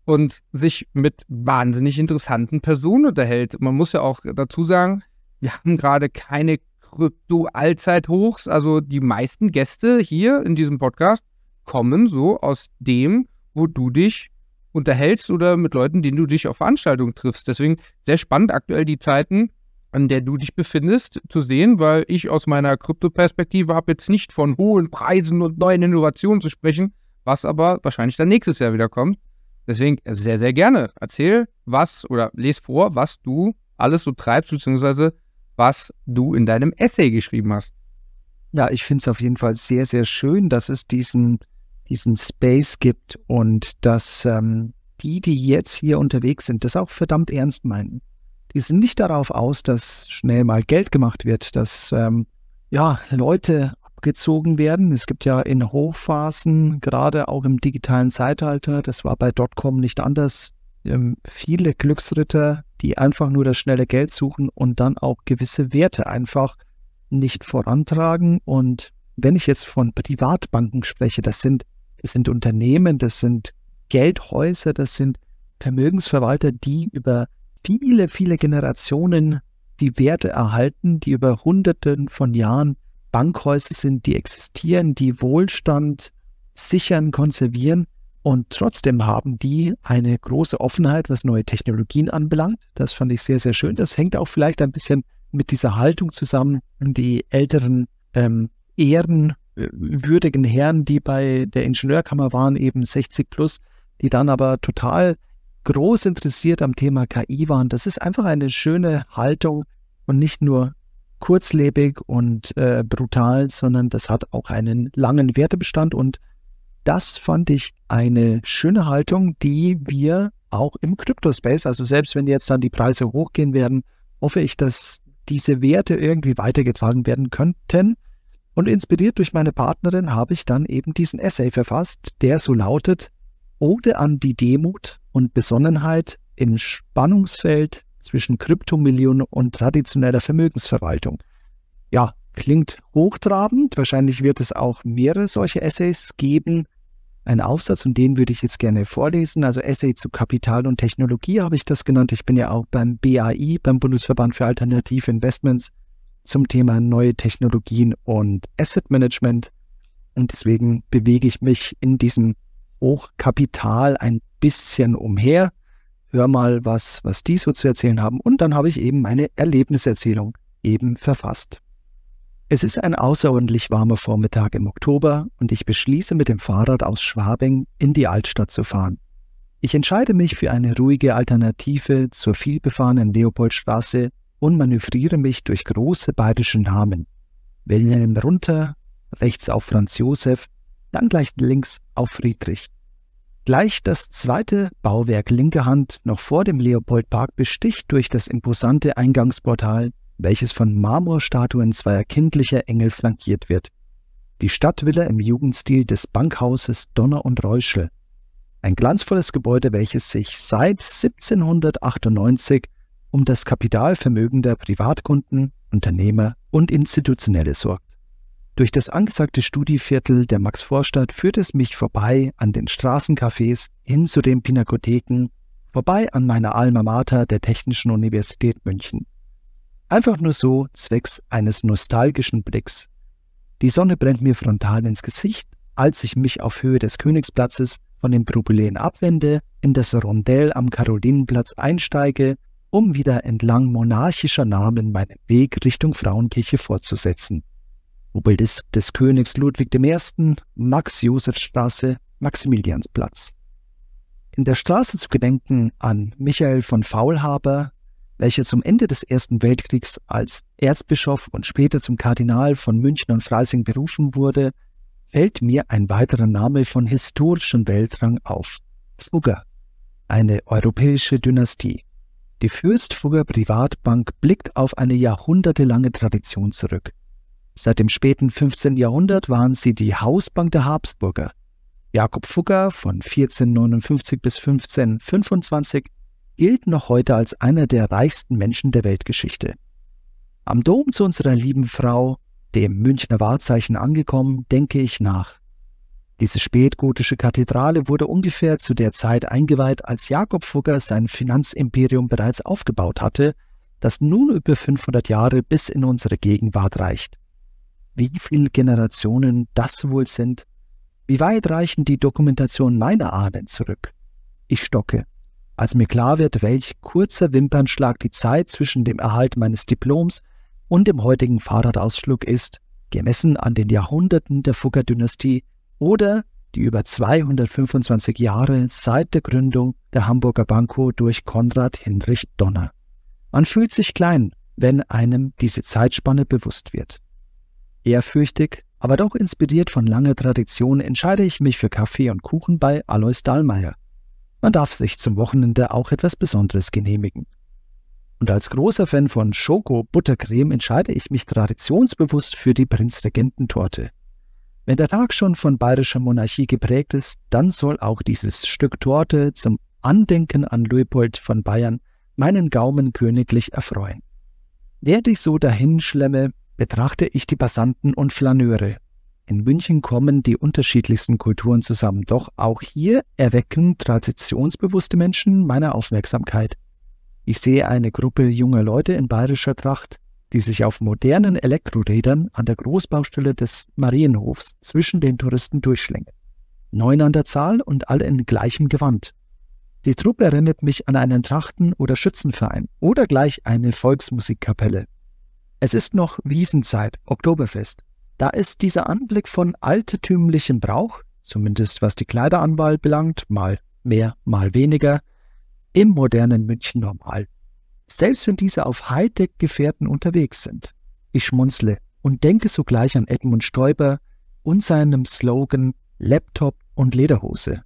und sich mit wahnsinnig interessanten Personen unterhält. Man muss ja auch dazu sagen, wir haben gerade keine Krypto-Allzeithochs. Also die meisten Gäste hier in diesem Podcast kommen so aus dem, wo du dich unterhältst oder mit Leuten, denen du dich auf Veranstaltungen triffst. Deswegen sehr spannend aktuell die Zeiten, an der du dich befindest, zu sehen, weil ich aus meiner Krypto-Perspektive habe jetzt nicht von hohen Preisen und neuen Innovationen zu sprechen, was aber wahrscheinlich dann nächstes Jahr wieder kommt. Deswegen sehr, sehr gerne. Erzähl, was oder lese vor, was du alles so treibst, beziehungsweise was du in deinem Essay geschrieben hast. Ja, ich finde es auf jeden Fall sehr, sehr schön, dass es diesen diesen Space gibt und dass ähm, die, die jetzt hier unterwegs sind, das auch verdammt ernst meinen. Die sind nicht darauf aus, dass schnell mal Geld gemacht wird, dass ähm, ja Leute abgezogen werden. Es gibt ja in Hochphasen, gerade auch im digitalen Zeitalter, das war bei Dotcom nicht anders, ähm, viele Glücksritter, die einfach nur das schnelle Geld suchen und dann auch gewisse Werte einfach nicht vorantragen. Und wenn ich jetzt von Privatbanken spreche, das sind das sind Unternehmen, das sind Geldhäuser, das sind Vermögensverwalter, die über viele, viele Generationen die Werte erhalten, die über Hunderten von Jahren Bankhäuser sind, die existieren, die Wohlstand sichern, konservieren. Und trotzdem haben die eine große Offenheit, was neue Technologien anbelangt. Das fand ich sehr, sehr schön. Das hängt auch vielleicht ein bisschen mit dieser Haltung zusammen, die älteren ähm, ehren würdigen Herren, die bei der Ingenieurkammer waren, eben 60 plus, die dann aber total groß interessiert am Thema KI waren. Das ist einfach eine schöne Haltung und nicht nur kurzlebig und äh, brutal, sondern das hat auch einen langen Wertebestand und das fand ich eine schöne Haltung, die wir auch im Kryptospace, also selbst wenn jetzt dann die Preise hochgehen werden, hoffe ich, dass diese Werte irgendwie weitergetragen werden könnten und inspiriert durch meine Partnerin habe ich dann eben diesen Essay verfasst, der so lautet, Ode an die Demut und Besonnenheit im Spannungsfeld zwischen Kryptomillionen und traditioneller Vermögensverwaltung. Ja, klingt hochtrabend, wahrscheinlich wird es auch mehrere solche Essays geben. Ein Aufsatz und den würde ich jetzt gerne vorlesen, also Essay zu Kapital und Technologie habe ich das genannt. Ich bin ja auch beim BAI, beim Bundesverband für Alternative Investments, zum Thema neue Technologien und Asset Management. Und deswegen bewege ich mich in diesem Hochkapital ein bisschen umher. Hör mal, was, was die so zu erzählen haben. Und dann habe ich eben meine Erlebniserzählung eben verfasst. Es ist ein außerordentlich warmer Vormittag im Oktober und ich beschließe, mit dem Fahrrad aus Schwabing in die Altstadt zu fahren. Ich entscheide mich für eine ruhige Alternative zur vielbefahrenen Leopoldstraße und manövriere mich durch große bayerische Namen. Wilhelm runter, rechts auf Franz Josef, dann gleich links auf Friedrich. Gleich das zweite Bauwerk linker Hand noch vor dem Leopoldpark besticht durch das imposante Eingangsportal, welches von Marmorstatuen zweier kindlicher Engel flankiert wird. Die Stadtvilla im Jugendstil des Bankhauses Donner und Reuschel. Ein glanzvolles Gebäude, welches sich seit 1798 um das Kapitalvermögen der Privatkunden, Unternehmer und Institutionelle sorgt. Durch das angesagte Studieviertel der Max-Vorstadt führt es mich vorbei an den Straßencafés hin zu den Pinakotheken, vorbei an meiner Alma Mater der Technischen Universität München. Einfach nur so zwecks eines nostalgischen Blicks. Die Sonne brennt mir frontal ins Gesicht, als ich mich auf Höhe des Königsplatzes von den Propyläen abwende, in das Rondell am Karolinenplatz einsteige um wieder entlang monarchischer Namen meinen Weg Richtung Frauenkirche fortzusetzen. Obelisk des Königs Ludwig I., Max-Josef-Straße, Maximiliansplatz. In der Straße zu gedenken an Michael von Faulhaber, welcher zum Ende des Ersten Weltkriegs als Erzbischof und später zum Kardinal von München und Freising berufen wurde, fällt mir ein weiterer Name von historischem Weltrang auf. Fugger, eine europäische Dynastie. Die Fürstfugger Privatbank blickt auf eine jahrhundertelange Tradition zurück. Seit dem späten 15. Jahrhundert waren sie die Hausbank der Habsburger. Jakob Fugger von 1459 bis 1525 gilt noch heute als einer der reichsten Menschen der Weltgeschichte. Am Dom zu unserer lieben Frau, dem Münchner Wahrzeichen angekommen, denke ich nach. Diese spätgotische Kathedrale wurde ungefähr zu der Zeit eingeweiht, als Jakob Fugger sein Finanzimperium bereits aufgebaut hatte, das nun über 500 Jahre bis in unsere Gegenwart reicht. Wie viele Generationen das wohl sind? Wie weit reichen die Dokumentationen meiner Ahnen zurück? Ich stocke, als mir klar wird, welch kurzer Wimpernschlag die Zeit zwischen dem Erhalt meines Diploms und dem heutigen Fahrradausflug ist, gemessen an den Jahrhunderten der Fugger-Dynastie, oder die über 225 Jahre seit der Gründung der Hamburger Banko durch Konrad Hinrich Donner. Man fühlt sich klein, wenn einem diese Zeitspanne bewusst wird. Ehrfürchtig, aber doch inspiriert von langer Tradition entscheide ich mich für Kaffee und Kuchen bei Alois Dahlmeier. Man darf sich zum Wochenende auch etwas Besonderes genehmigen. Und als großer Fan von Schoko-Buttercreme entscheide ich mich traditionsbewusst für die Prinzregententorte. Wenn der Tag schon von bayerischer Monarchie geprägt ist, dann soll auch dieses Stück Torte zum Andenken an Leopold von Bayern meinen Gaumen königlich erfreuen. Während ich so dahinschlemme, betrachte ich die Passanten und Flaneure. In München kommen die unterschiedlichsten Kulturen zusammen, doch auch hier erwecken traditionsbewusste Menschen meine Aufmerksamkeit. Ich sehe eine Gruppe junger Leute in bayerischer Tracht, die sich auf modernen Elektrorädern an der Großbaustelle des Marienhofs zwischen den Touristen durchschlängen. Neun an der Zahl und alle in gleichem Gewand. Die Truppe erinnert mich an einen Trachten- oder Schützenverein oder gleich eine Volksmusikkapelle. Es ist noch Wiesenzeit, Oktoberfest. Da ist dieser Anblick von altertümlichem Brauch, zumindest was die Kleideranwahl belangt, mal mehr, mal weniger, im modernen München normal selbst wenn diese auf Hightech-Gefährten unterwegs sind. Ich schmunzle und denke sogleich an Edmund Stoiber und seinem Slogan Laptop und Lederhose.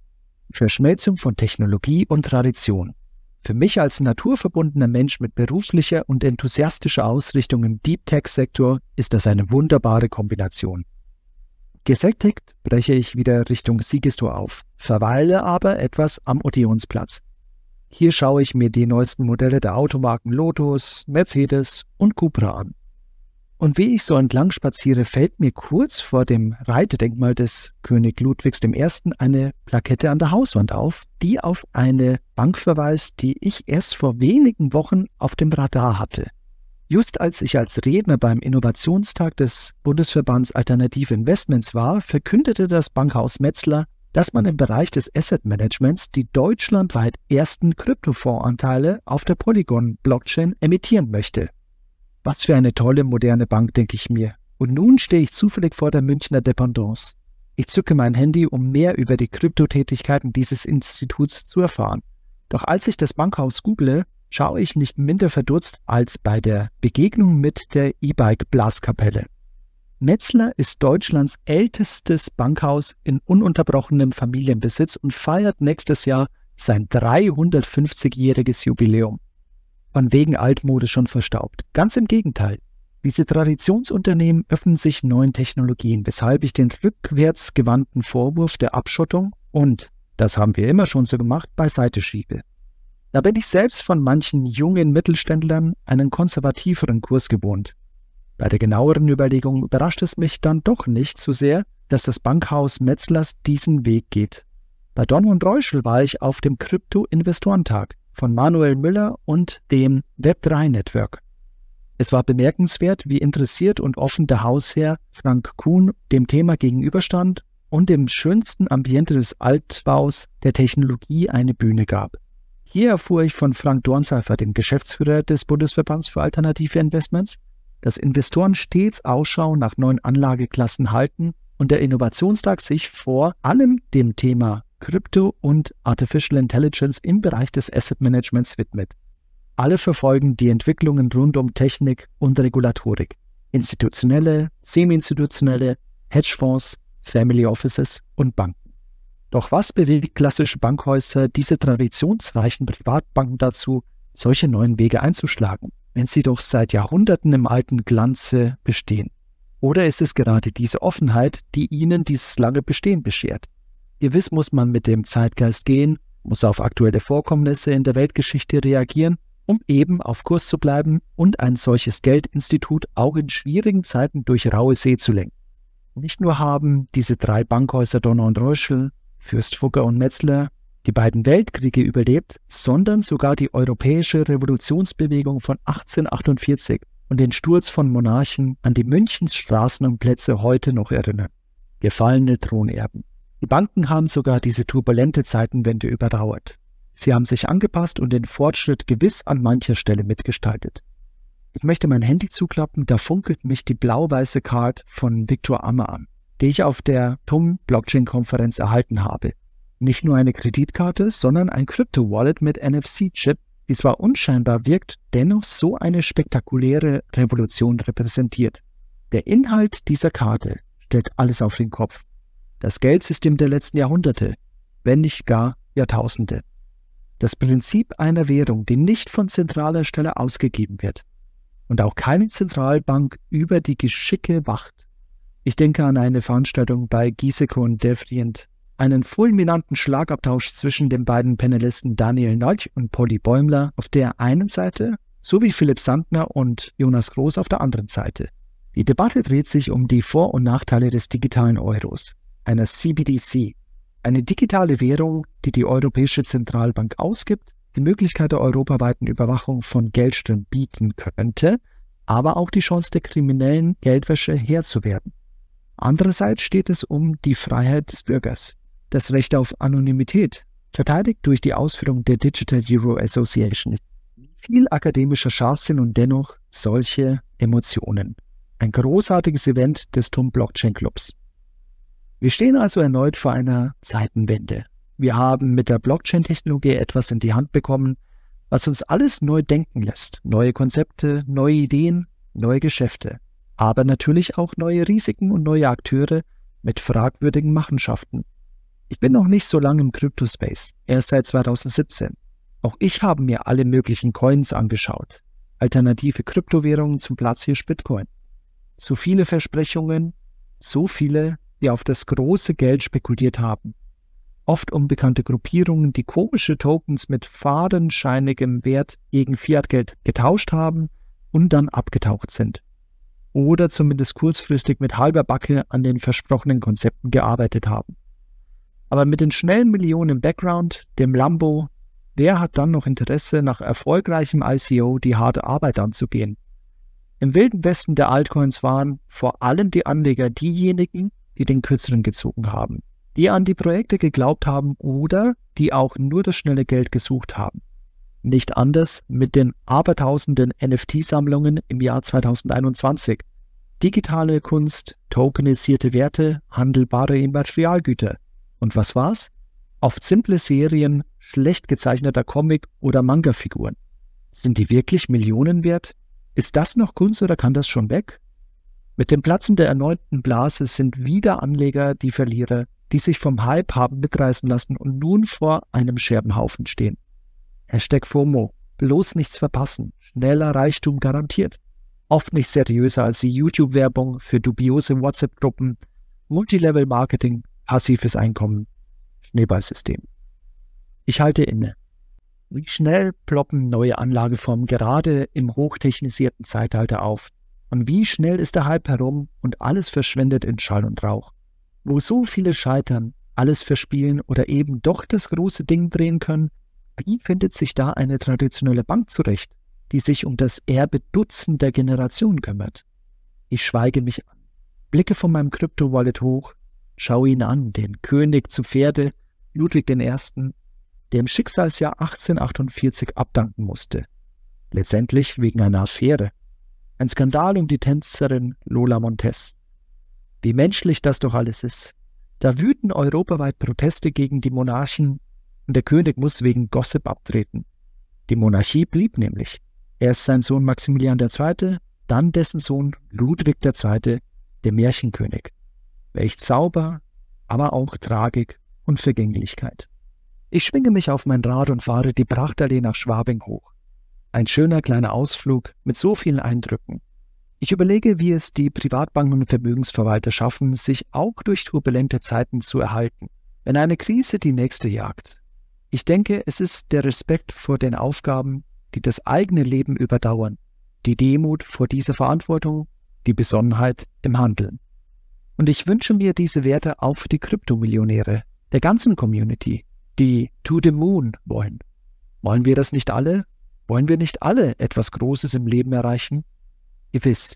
Verschmelzung von Technologie und Tradition. Für mich als naturverbundener Mensch mit beruflicher und enthusiastischer Ausrichtung im Deep Tech-Sektor ist das eine wunderbare Kombination. Gesättigt breche ich wieder Richtung Siegestor auf, verweile aber etwas am Odeonsplatz. Hier schaue ich mir die neuesten Modelle der Automarken Lotus, Mercedes und Cupra an. Und wie ich so entlang spaziere, fällt mir kurz vor dem Reitedenkmal des König Ludwigs I. eine Plakette an der Hauswand auf, die auf eine Bank verweist, die ich erst vor wenigen Wochen auf dem Radar hatte. Just als ich als Redner beim Innovationstag des Bundesverbands Alternative Investments war, verkündete das Bankhaus Metzler, dass man im Bereich des Asset Managements die deutschlandweit ersten Kryptofondsanteile auf der Polygon Blockchain emittieren möchte. Was für eine tolle moderne Bank, denke ich mir. Und nun stehe ich zufällig vor der Münchner Dependance. Ich zücke mein Handy, um mehr über die Kryptotätigkeiten dieses Instituts zu erfahren. Doch als ich das Bankhaus google, schaue ich nicht minder verdutzt als bei der Begegnung mit der E-Bike Blaskapelle. Metzler ist Deutschlands ältestes Bankhaus in ununterbrochenem Familienbesitz und feiert nächstes Jahr sein 350-jähriges Jubiläum. Von wegen Altmode schon verstaubt. Ganz im Gegenteil. Diese Traditionsunternehmen öffnen sich neuen Technologien, weshalb ich den rückwärts gewandten Vorwurf der Abschottung und, das haben wir immer schon so gemacht, beiseite schiebe. Da bin ich selbst von manchen jungen Mittelständlern einen konservativeren Kurs gewohnt. Bei der genaueren Überlegung überrascht es mich dann doch nicht so sehr, dass das Bankhaus Metzlers diesen Weg geht. Bei Don und Reuschel war ich auf dem Krypto-Investorentag von Manuel Müller und dem Web3-Network. Es war bemerkenswert, wie interessiert und offen der Hausherr Frank Kuhn dem Thema gegenüberstand und dem schönsten Ambiente des Altbaus der Technologie eine Bühne gab. Hier erfuhr ich von Frank Dornseifer, dem Geschäftsführer des Bundesverbands für alternative Investments, dass Investoren stets Ausschau nach neuen Anlageklassen halten und der Innovationstag sich vor allem dem Thema Krypto und Artificial Intelligence im Bereich des Asset Managements widmet. Alle verfolgen die Entwicklungen rund um Technik und Regulatorik. Institutionelle, semi-institutionelle, Hedgefonds, Family Offices und Banken. Doch was bewegt klassische Bankhäuser, diese traditionsreichen Privatbanken dazu, solche neuen Wege einzuschlagen? wenn sie doch seit Jahrhunderten im alten Glanze bestehen? Oder ist es gerade diese Offenheit, die ihnen dieses lange Bestehen beschert? Gewiss muss man mit dem Zeitgeist gehen, muss auf aktuelle Vorkommnisse in der Weltgeschichte reagieren, um eben auf Kurs zu bleiben und ein solches Geldinstitut auch in schwierigen Zeiten durch raue See zu lenken. Nicht nur haben diese drei Bankhäuser Donner und Reuschel, Fürst Fürstfugger und Metzler die beiden Weltkriege überlebt, sondern sogar die europäische Revolutionsbewegung von 1848 und den Sturz von Monarchen, an die Münchens Straßen und Plätze heute noch erinnern. Gefallene Thronerben. Die Banken haben sogar diese turbulente Zeitenwende überdauert. Sie haben sich angepasst und den Fortschritt gewiss an mancher Stelle mitgestaltet. Ich möchte mein Handy zuklappen, da funkelt mich die blau-weiße Card von Viktor Ammer an, die ich auf der TUM Blockchain Konferenz erhalten habe nicht nur eine Kreditkarte, sondern ein Crypto-Wallet mit NFC-Chip, die zwar unscheinbar wirkt, dennoch so eine spektakuläre Revolution repräsentiert. Der Inhalt dieser Karte stellt alles auf den Kopf. Das Geldsystem der letzten Jahrhunderte, wenn nicht gar Jahrtausende. Das Prinzip einer Währung, die nicht von zentraler Stelle ausgegeben wird und auch keine Zentralbank über die Geschicke wacht. Ich denke an eine Veranstaltung bei Giesecke und Devrient einen fulminanten Schlagabtausch zwischen den beiden Panelisten Daniel Neutsch und Polly Bäumler auf der einen Seite sowie Philipp Sandner und Jonas Groß auf der anderen Seite. Die Debatte dreht sich um die Vor- und Nachteile des digitalen Euros, einer CBDC, eine digitale Währung, die die Europäische Zentralbank ausgibt, die Möglichkeit der europaweiten Überwachung von Geldströmen bieten könnte, aber auch die Chance der kriminellen Geldwäsche Herr zu werden. Andererseits steht es um die Freiheit des Bürgers, das Recht auf Anonymität, verteidigt durch die Ausführung der Digital Euro Association. Viel akademischer Scharfsinn und dennoch solche Emotionen. Ein großartiges Event des TUM Blockchain Clubs. Wir stehen also erneut vor einer Zeitenwende. Wir haben mit der Blockchain-Technologie etwas in die Hand bekommen, was uns alles neu denken lässt. Neue Konzepte, neue Ideen, neue Geschäfte. Aber natürlich auch neue Risiken und neue Akteure mit fragwürdigen Machenschaften. Ich bin noch nicht so lange im Crypto-Space, erst seit 2017. Auch ich habe mir alle möglichen Coins angeschaut. Alternative Kryptowährungen zum Platz hier Bitcoin. So viele Versprechungen, so viele, die auf das große Geld spekuliert haben. Oft unbekannte Gruppierungen, die komische Tokens mit fadenscheinigem Wert gegen Fiatgeld getauscht haben und dann abgetaucht sind. Oder zumindest kurzfristig mit halber Backe an den versprochenen Konzepten gearbeitet haben. Aber mit den schnellen Millionen im Background, dem Lambo, wer hat dann noch Interesse, nach erfolgreichem ICO die harte Arbeit anzugehen? Im wilden Westen der Altcoins waren vor allem die Anleger diejenigen, die den Kürzeren gezogen haben, die an die Projekte geglaubt haben oder die auch nur das schnelle Geld gesucht haben. Nicht anders mit den abertausenden NFT-Sammlungen im Jahr 2021. Digitale Kunst, tokenisierte Werte, handelbare Immaterialgüter. Und was war's? Oft simple Serien schlecht gezeichneter Comic- oder Manga-Figuren. Sind die wirklich Millionen wert? Ist das noch Kunst oder kann das schon weg? Mit dem Platzen der erneuten Blase sind wieder Anleger die Verlierer, die sich vom Hype haben mitreißen lassen und nun vor einem Scherbenhaufen stehen. Hashtag FOMO. Bloß nichts verpassen. Schneller Reichtum garantiert. Oft nicht seriöser als die YouTube-Werbung für dubiose WhatsApp-Gruppen, Multilevel-Marketing passives Einkommen, Schneeballsystem. Ich halte inne. Wie schnell ploppen neue Anlageformen gerade im hochtechnisierten Zeitalter auf? Und wie schnell ist der Hype herum und alles verschwindet in Schall und Rauch? Wo so viele scheitern, alles verspielen oder eben doch das große Ding drehen können, wie findet sich da eine traditionelle Bank zurecht, die sich um das Erbe dutzender Generationen kümmert? Ich schweige mich an, blicke von meinem Krypto-Wallet hoch Schau ihn an, den König zu Pferde, Ludwig I., der im Schicksalsjahr 1848 abdanken musste. Letztendlich wegen einer Affäre. Ein Skandal um die Tänzerin Lola Montes. Wie menschlich das doch alles ist. Da wüten europaweit Proteste gegen die Monarchen und der König muss wegen Gossip abtreten. Die Monarchie blieb nämlich. Erst sein Sohn Maximilian II., dann dessen Sohn Ludwig II., der Märchenkönig welch Zauber, aber auch Tragik und Vergänglichkeit. Ich schwinge mich auf mein Rad und fahre die Prachtallee nach Schwabing hoch. Ein schöner kleiner Ausflug mit so vielen Eindrücken. Ich überlege, wie es die Privatbanken und Vermögensverwalter schaffen, sich auch durch turbulente Zeiten zu erhalten, wenn eine Krise die nächste jagt. Ich denke, es ist der Respekt vor den Aufgaben, die das eigene Leben überdauern, die Demut vor dieser Verantwortung, die Besonnenheit im Handeln. Und ich wünsche mir diese Werte auch für die Kryptomillionäre, der ganzen Community, die to the moon wollen. Wollen wir das nicht alle? Wollen wir nicht alle etwas Großes im Leben erreichen? Gewiss.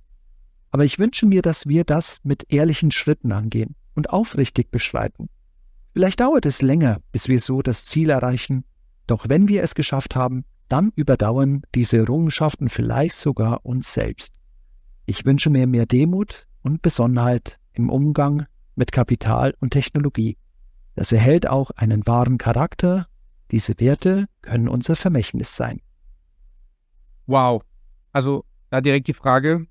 Aber ich wünsche mir, dass wir das mit ehrlichen Schritten angehen und aufrichtig beschreiten. Vielleicht dauert es länger, bis wir so das Ziel erreichen, doch wenn wir es geschafft haben, dann überdauern diese Errungenschaften vielleicht sogar uns selbst. Ich wünsche mir mehr Demut und Besonnenheit im Umgang mit Kapital und Technologie. Das erhält auch einen wahren Charakter. Diese Werte können unser Vermächtnis sein. Wow. Also da direkt die Frage,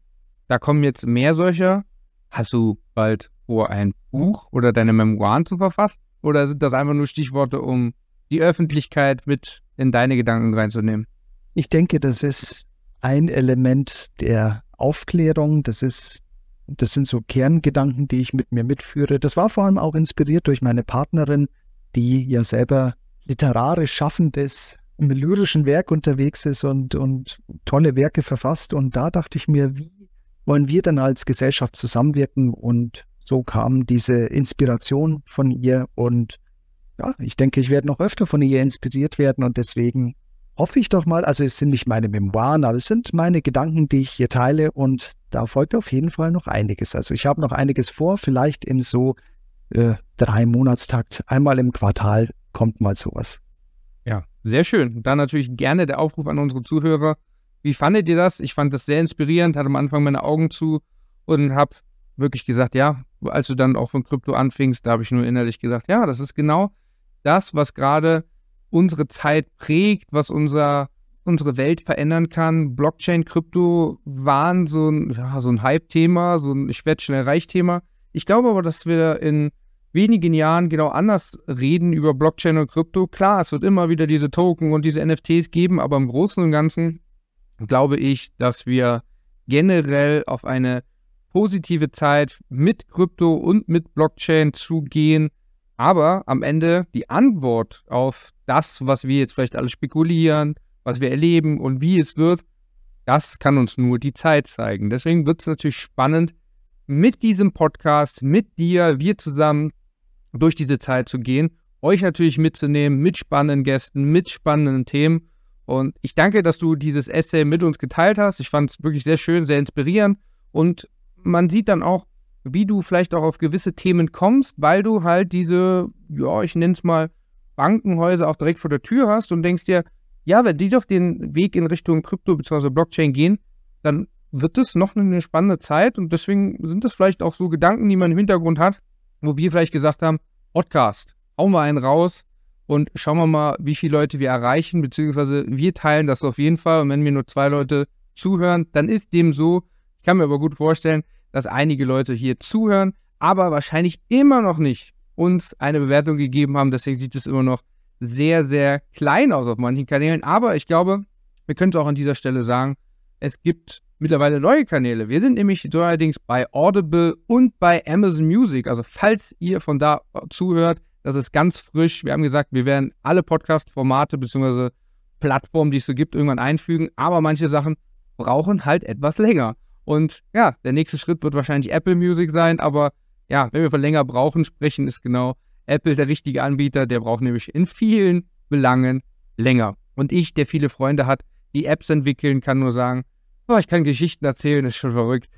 da kommen jetzt mehr solcher. Hast du bald vor, ein Buch oder deine Memoiren zu verfassen? Oder sind das einfach nur Stichworte, um die Öffentlichkeit mit in deine Gedanken reinzunehmen? Ich denke, das ist ein Element der Aufklärung. Das ist das sind so Kerngedanken, die ich mit mir mitführe. Das war vor allem auch inspiriert durch meine Partnerin, die ja selber literarisch schaffendes im lyrischen Werk unterwegs ist und, und tolle Werke verfasst. Und da dachte ich mir, wie wollen wir denn als Gesellschaft zusammenwirken? Und so kam diese Inspiration von ihr. Und ja, ich denke, ich werde noch öfter von ihr inspiriert werden. Und deswegen hoffe ich doch mal, also es sind nicht meine Memoiren, aber es sind meine Gedanken, die ich hier teile und da folgt auf jeden Fall noch einiges. Also ich habe noch einiges vor, vielleicht in so äh, drei Monatstakt, einmal im Quartal kommt mal sowas. Ja, sehr schön. Dann natürlich gerne der Aufruf an unsere Zuhörer. Wie fandet ihr das? Ich fand das sehr inspirierend, hatte am Anfang meine Augen zu und habe wirklich gesagt, ja, als du dann auch von Krypto anfingst, da habe ich nur innerlich gesagt, ja, das ist genau das, was gerade unsere Zeit prägt, was unser, unsere Welt verändern kann. Blockchain, Krypto waren so ein, ja, so ein Hype-Thema, so ein Ich werde schnell reich-Thema. Ich glaube aber, dass wir in wenigen Jahren genau anders reden über Blockchain und Krypto. Klar, es wird immer wieder diese Token und diese NFTs geben, aber im Großen und Ganzen glaube ich, dass wir generell auf eine positive Zeit mit Krypto und mit Blockchain zugehen, aber am Ende die Antwort auf das, was wir jetzt vielleicht alles spekulieren, was wir erleben und wie es wird, das kann uns nur die Zeit zeigen. Deswegen wird es natürlich spannend, mit diesem Podcast, mit dir, wir zusammen durch diese Zeit zu gehen, euch natürlich mitzunehmen, mit spannenden Gästen, mit spannenden Themen. Und ich danke, dass du dieses Essay mit uns geteilt hast. Ich fand es wirklich sehr schön, sehr inspirierend. Und man sieht dann auch, wie du vielleicht auch auf gewisse Themen kommst, weil du halt diese, ja, ich nenne es mal Bankenhäuser auch direkt vor der Tür hast und denkst dir, ja, wenn die doch den Weg in Richtung Krypto bzw. Blockchain gehen, dann wird es noch eine spannende Zeit und deswegen sind das vielleicht auch so Gedanken, die man im Hintergrund hat, wo wir vielleicht gesagt haben, Podcast, hauen wir einen raus und schauen wir mal, wie viele Leute wir erreichen, beziehungsweise wir teilen das auf jeden Fall und wenn wir nur zwei Leute zuhören, dann ist dem so. Ich kann mir aber gut vorstellen, dass einige Leute hier zuhören, aber wahrscheinlich immer noch nicht uns eine Bewertung gegeben haben. Deswegen sieht es immer noch sehr, sehr klein aus auf manchen Kanälen. Aber ich glaube, wir könnten auch an dieser Stelle sagen, es gibt mittlerweile neue Kanäle. Wir sind nämlich neuerdings bei Audible und bei Amazon Music. Also falls ihr von da zuhört, das ist ganz frisch. Wir haben gesagt, wir werden alle Podcast-Formate bzw. Plattformen, die es so gibt, irgendwann einfügen. Aber manche Sachen brauchen halt etwas länger. Und ja, der nächste Schritt wird wahrscheinlich Apple Music sein, aber ja, wenn wir von länger brauchen sprechen, ist genau Apple der richtige Anbieter. Der braucht nämlich in vielen Belangen länger. Und ich, der viele Freunde hat, die Apps entwickeln, kann nur sagen, oh, ich kann Geschichten erzählen, ist schon verrückt.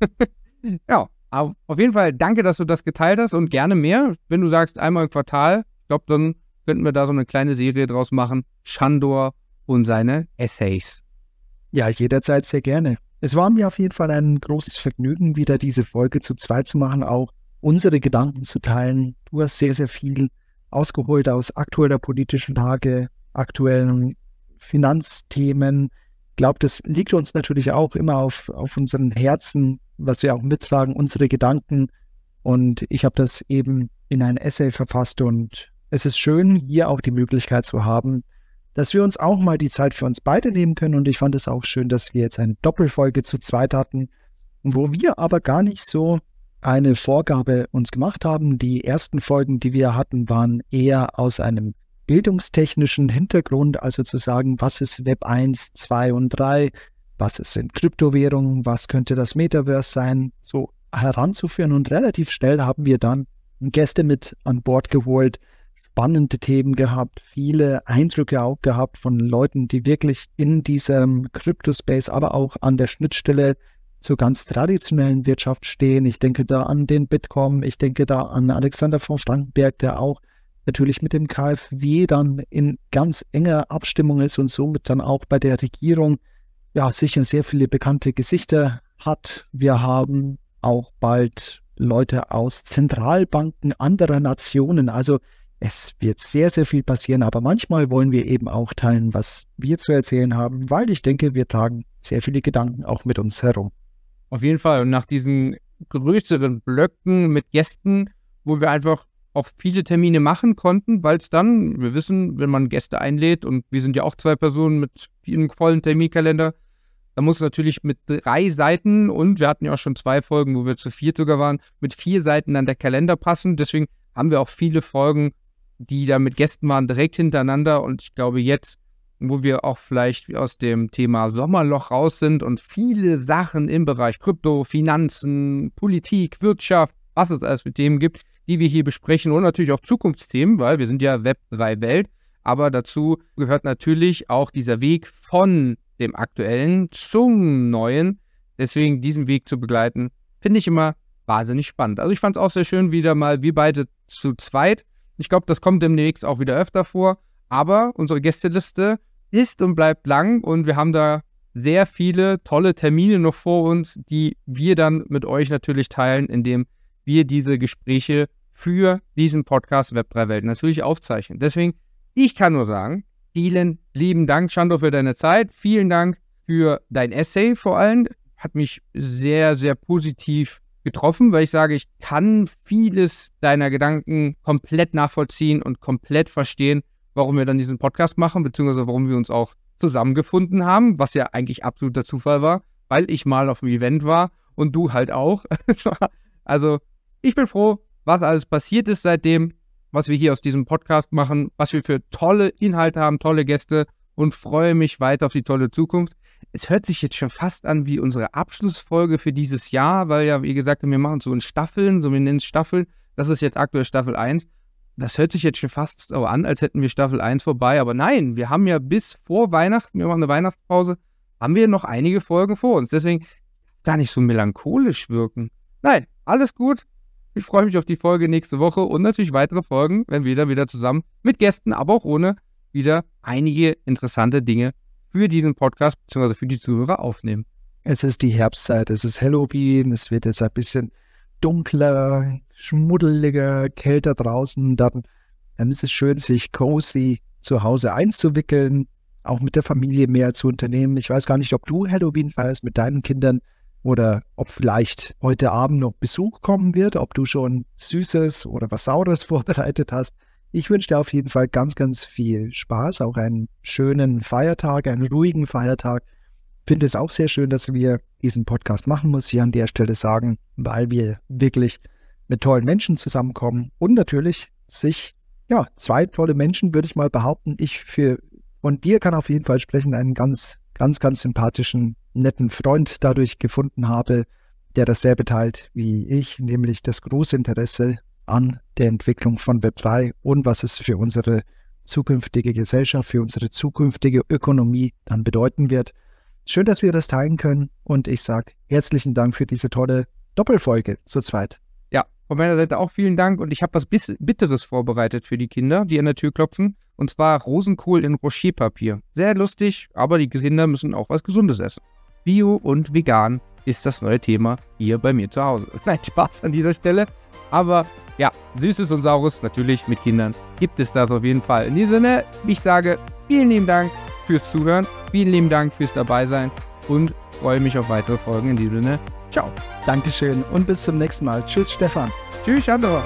[laughs] ja, aber auf jeden Fall danke, dass du das geteilt hast und gerne mehr. Wenn du sagst, einmal im Quartal, ich glaube, dann könnten wir da so eine kleine Serie draus machen. Shandor und seine Essays. Ja, jederzeit sehr gerne. Es war mir auf jeden Fall ein großes Vergnügen, wieder diese Folge zu zweit zu machen, auch unsere Gedanken zu teilen. Du hast sehr, sehr viel ausgeholt aus aktueller politischen Lage, aktuellen Finanzthemen. Ich glaube, das liegt uns natürlich auch immer auf, auf unseren Herzen, was wir auch mittragen, unsere Gedanken. Und ich habe das eben in ein Essay verfasst und es ist schön, hier auch die Möglichkeit zu haben, dass wir uns auch mal die Zeit für uns beide nehmen können. Und ich fand es auch schön, dass wir jetzt eine Doppelfolge zu zweit hatten, wo wir aber gar nicht so eine Vorgabe uns gemacht haben. Die ersten Folgen, die wir hatten, waren eher aus einem bildungstechnischen Hintergrund, also zu sagen, was ist Web 1, 2 und 3, was sind Kryptowährungen, was könnte das Metaverse sein, so heranzuführen. Und relativ schnell haben wir dann Gäste mit an Bord geholt, spannende Themen gehabt, viele Eindrücke auch gehabt von Leuten, die wirklich in diesem Crypto-Space, aber auch an der Schnittstelle zur ganz traditionellen Wirtschaft stehen. Ich denke da an den Bitkom, ich denke da an Alexander von Frankenberg, der auch natürlich mit dem KfW dann in ganz enger Abstimmung ist und somit dann auch bei der Regierung ja sicher sehr viele bekannte Gesichter hat. Wir haben auch bald Leute aus Zentralbanken anderer Nationen. Also es wird sehr, sehr viel passieren, aber manchmal wollen wir eben auch teilen, was wir zu erzählen haben, weil ich denke, wir tragen sehr viele Gedanken auch mit uns herum. Auf jeden Fall. Und nach diesen größeren Blöcken mit Gästen, wo wir einfach auch viele Termine machen konnten, weil es dann, wir wissen, wenn man Gäste einlädt und wir sind ja auch zwei Personen mit einem vollen Terminkalender, da muss natürlich mit drei Seiten und wir hatten ja auch schon zwei Folgen, wo wir zu viert sogar waren, mit vier Seiten an der Kalender passen. Deswegen haben wir auch viele Folgen die da mit Gästen waren, direkt hintereinander. Und ich glaube, jetzt, wo wir auch vielleicht aus dem Thema Sommerloch raus sind und viele Sachen im Bereich Krypto, Finanzen, Politik, Wirtschaft, was es alles für Themen gibt, die wir hier besprechen und natürlich auch Zukunftsthemen, weil wir sind ja Web 3 Welt. Aber dazu gehört natürlich auch dieser Weg von dem aktuellen zum neuen. Deswegen diesen Weg zu begleiten, finde ich immer wahnsinnig spannend. Also ich fand es auch sehr schön, wieder mal wir beide zu zweit ich glaube, das kommt demnächst auch wieder öfter vor. Aber unsere Gästeliste ist und bleibt lang und wir haben da sehr viele tolle Termine noch vor uns, die wir dann mit euch natürlich teilen, indem wir diese Gespräche für diesen Podcast Web3 Welt natürlich aufzeichnen. Deswegen, ich kann nur sagen, vielen lieben Dank, Chando, für deine Zeit. Vielen Dank für dein Essay vor allem. Hat mich sehr, sehr positiv getroffen, weil ich sage, ich kann vieles deiner Gedanken komplett nachvollziehen und komplett verstehen, warum wir dann diesen Podcast machen, beziehungsweise warum wir uns auch zusammengefunden haben, was ja eigentlich absoluter Zufall war, weil ich mal auf dem Event war und du halt auch. [laughs] also ich bin froh, was alles passiert ist seitdem, was wir hier aus diesem Podcast machen, was wir für tolle Inhalte haben, tolle Gäste und freue mich weiter auf die tolle Zukunft es hört sich jetzt schon fast an wie unsere Abschlussfolge für dieses Jahr, weil ja, wie gesagt, wir machen so in Staffeln, so wir nennen es Staffeln. Das ist jetzt aktuell Staffel 1. Das hört sich jetzt schon fast so an, als hätten wir Staffel 1 vorbei. Aber nein, wir haben ja bis vor Weihnachten, wir machen eine Weihnachtspause, haben wir noch einige Folgen vor uns. Deswegen gar nicht so melancholisch wirken. Nein, alles gut. Ich freue mich auf die Folge nächste Woche und natürlich weitere Folgen, wenn wir dann wieder zusammen mit Gästen, aber auch ohne wieder einige interessante Dinge für diesen Podcast bzw. für die Zuhörer aufnehmen. Es ist die Herbstzeit, es ist Halloween, es wird jetzt ein bisschen dunkler, schmuddeliger, kälter draußen. Dann, dann ist es schön, sich cozy zu Hause einzuwickeln, auch mit der Familie mehr zu unternehmen. Ich weiß gar nicht, ob du Halloween feierst mit deinen Kindern oder ob vielleicht heute Abend noch Besuch kommen wird, ob du schon Süßes oder was Saures [laughs] vorbereitet hast. Ich wünsche dir auf jeden Fall ganz, ganz viel Spaß, auch einen schönen Feiertag, einen ruhigen Feiertag. Finde es auch sehr schön, dass wir diesen Podcast machen, muss ich an der Stelle sagen, weil wir wirklich mit tollen Menschen zusammenkommen und natürlich sich, ja, zwei tolle Menschen, würde ich mal behaupten. Ich für, von dir kann auf jeden Fall sprechen, einen ganz, ganz, ganz sympathischen, netten Freund dadurch gefunden habe, der dasselbe teilt wie ich, nämlich das große Interesse an der Entwicklung von Web3 und was es für unsere zukünftige Gesellschaft, für unsere zukünftige Ökonomie dann bedeuten wird. Schön, dass wir das teilen können und ich sage herzlichen Dank für diese tolle Doppelfolge zu zweit. Ja, von meiner Seite auch vielen Dank und ich habe was Bitteres vorbereitet für die Kinder, die an der Tür klopfen und zwar Rosenkohl in Rocherpapier. Sehr lustig, aber die Kinder müssen auch was Gesundes essen. Bio und vegan ist das neue Thema hier bei mir zu Hause. [laughs] Nein, Spaß an dieser Stelle, aber ja, Süßes und Saures natürlich mit Kindern gibt es das auf jeden Fall. In diesem Sinne, ich sage vielen lieben Dank fürs Zuhören, vielen lieben Dank fürs Dabeisein und freue mich auf weitere Folgen. In diesem Sinne, ciao. Dankeschön und bis zum nächsten Mal. Tschüss, Stefan. Tschüss, Andor.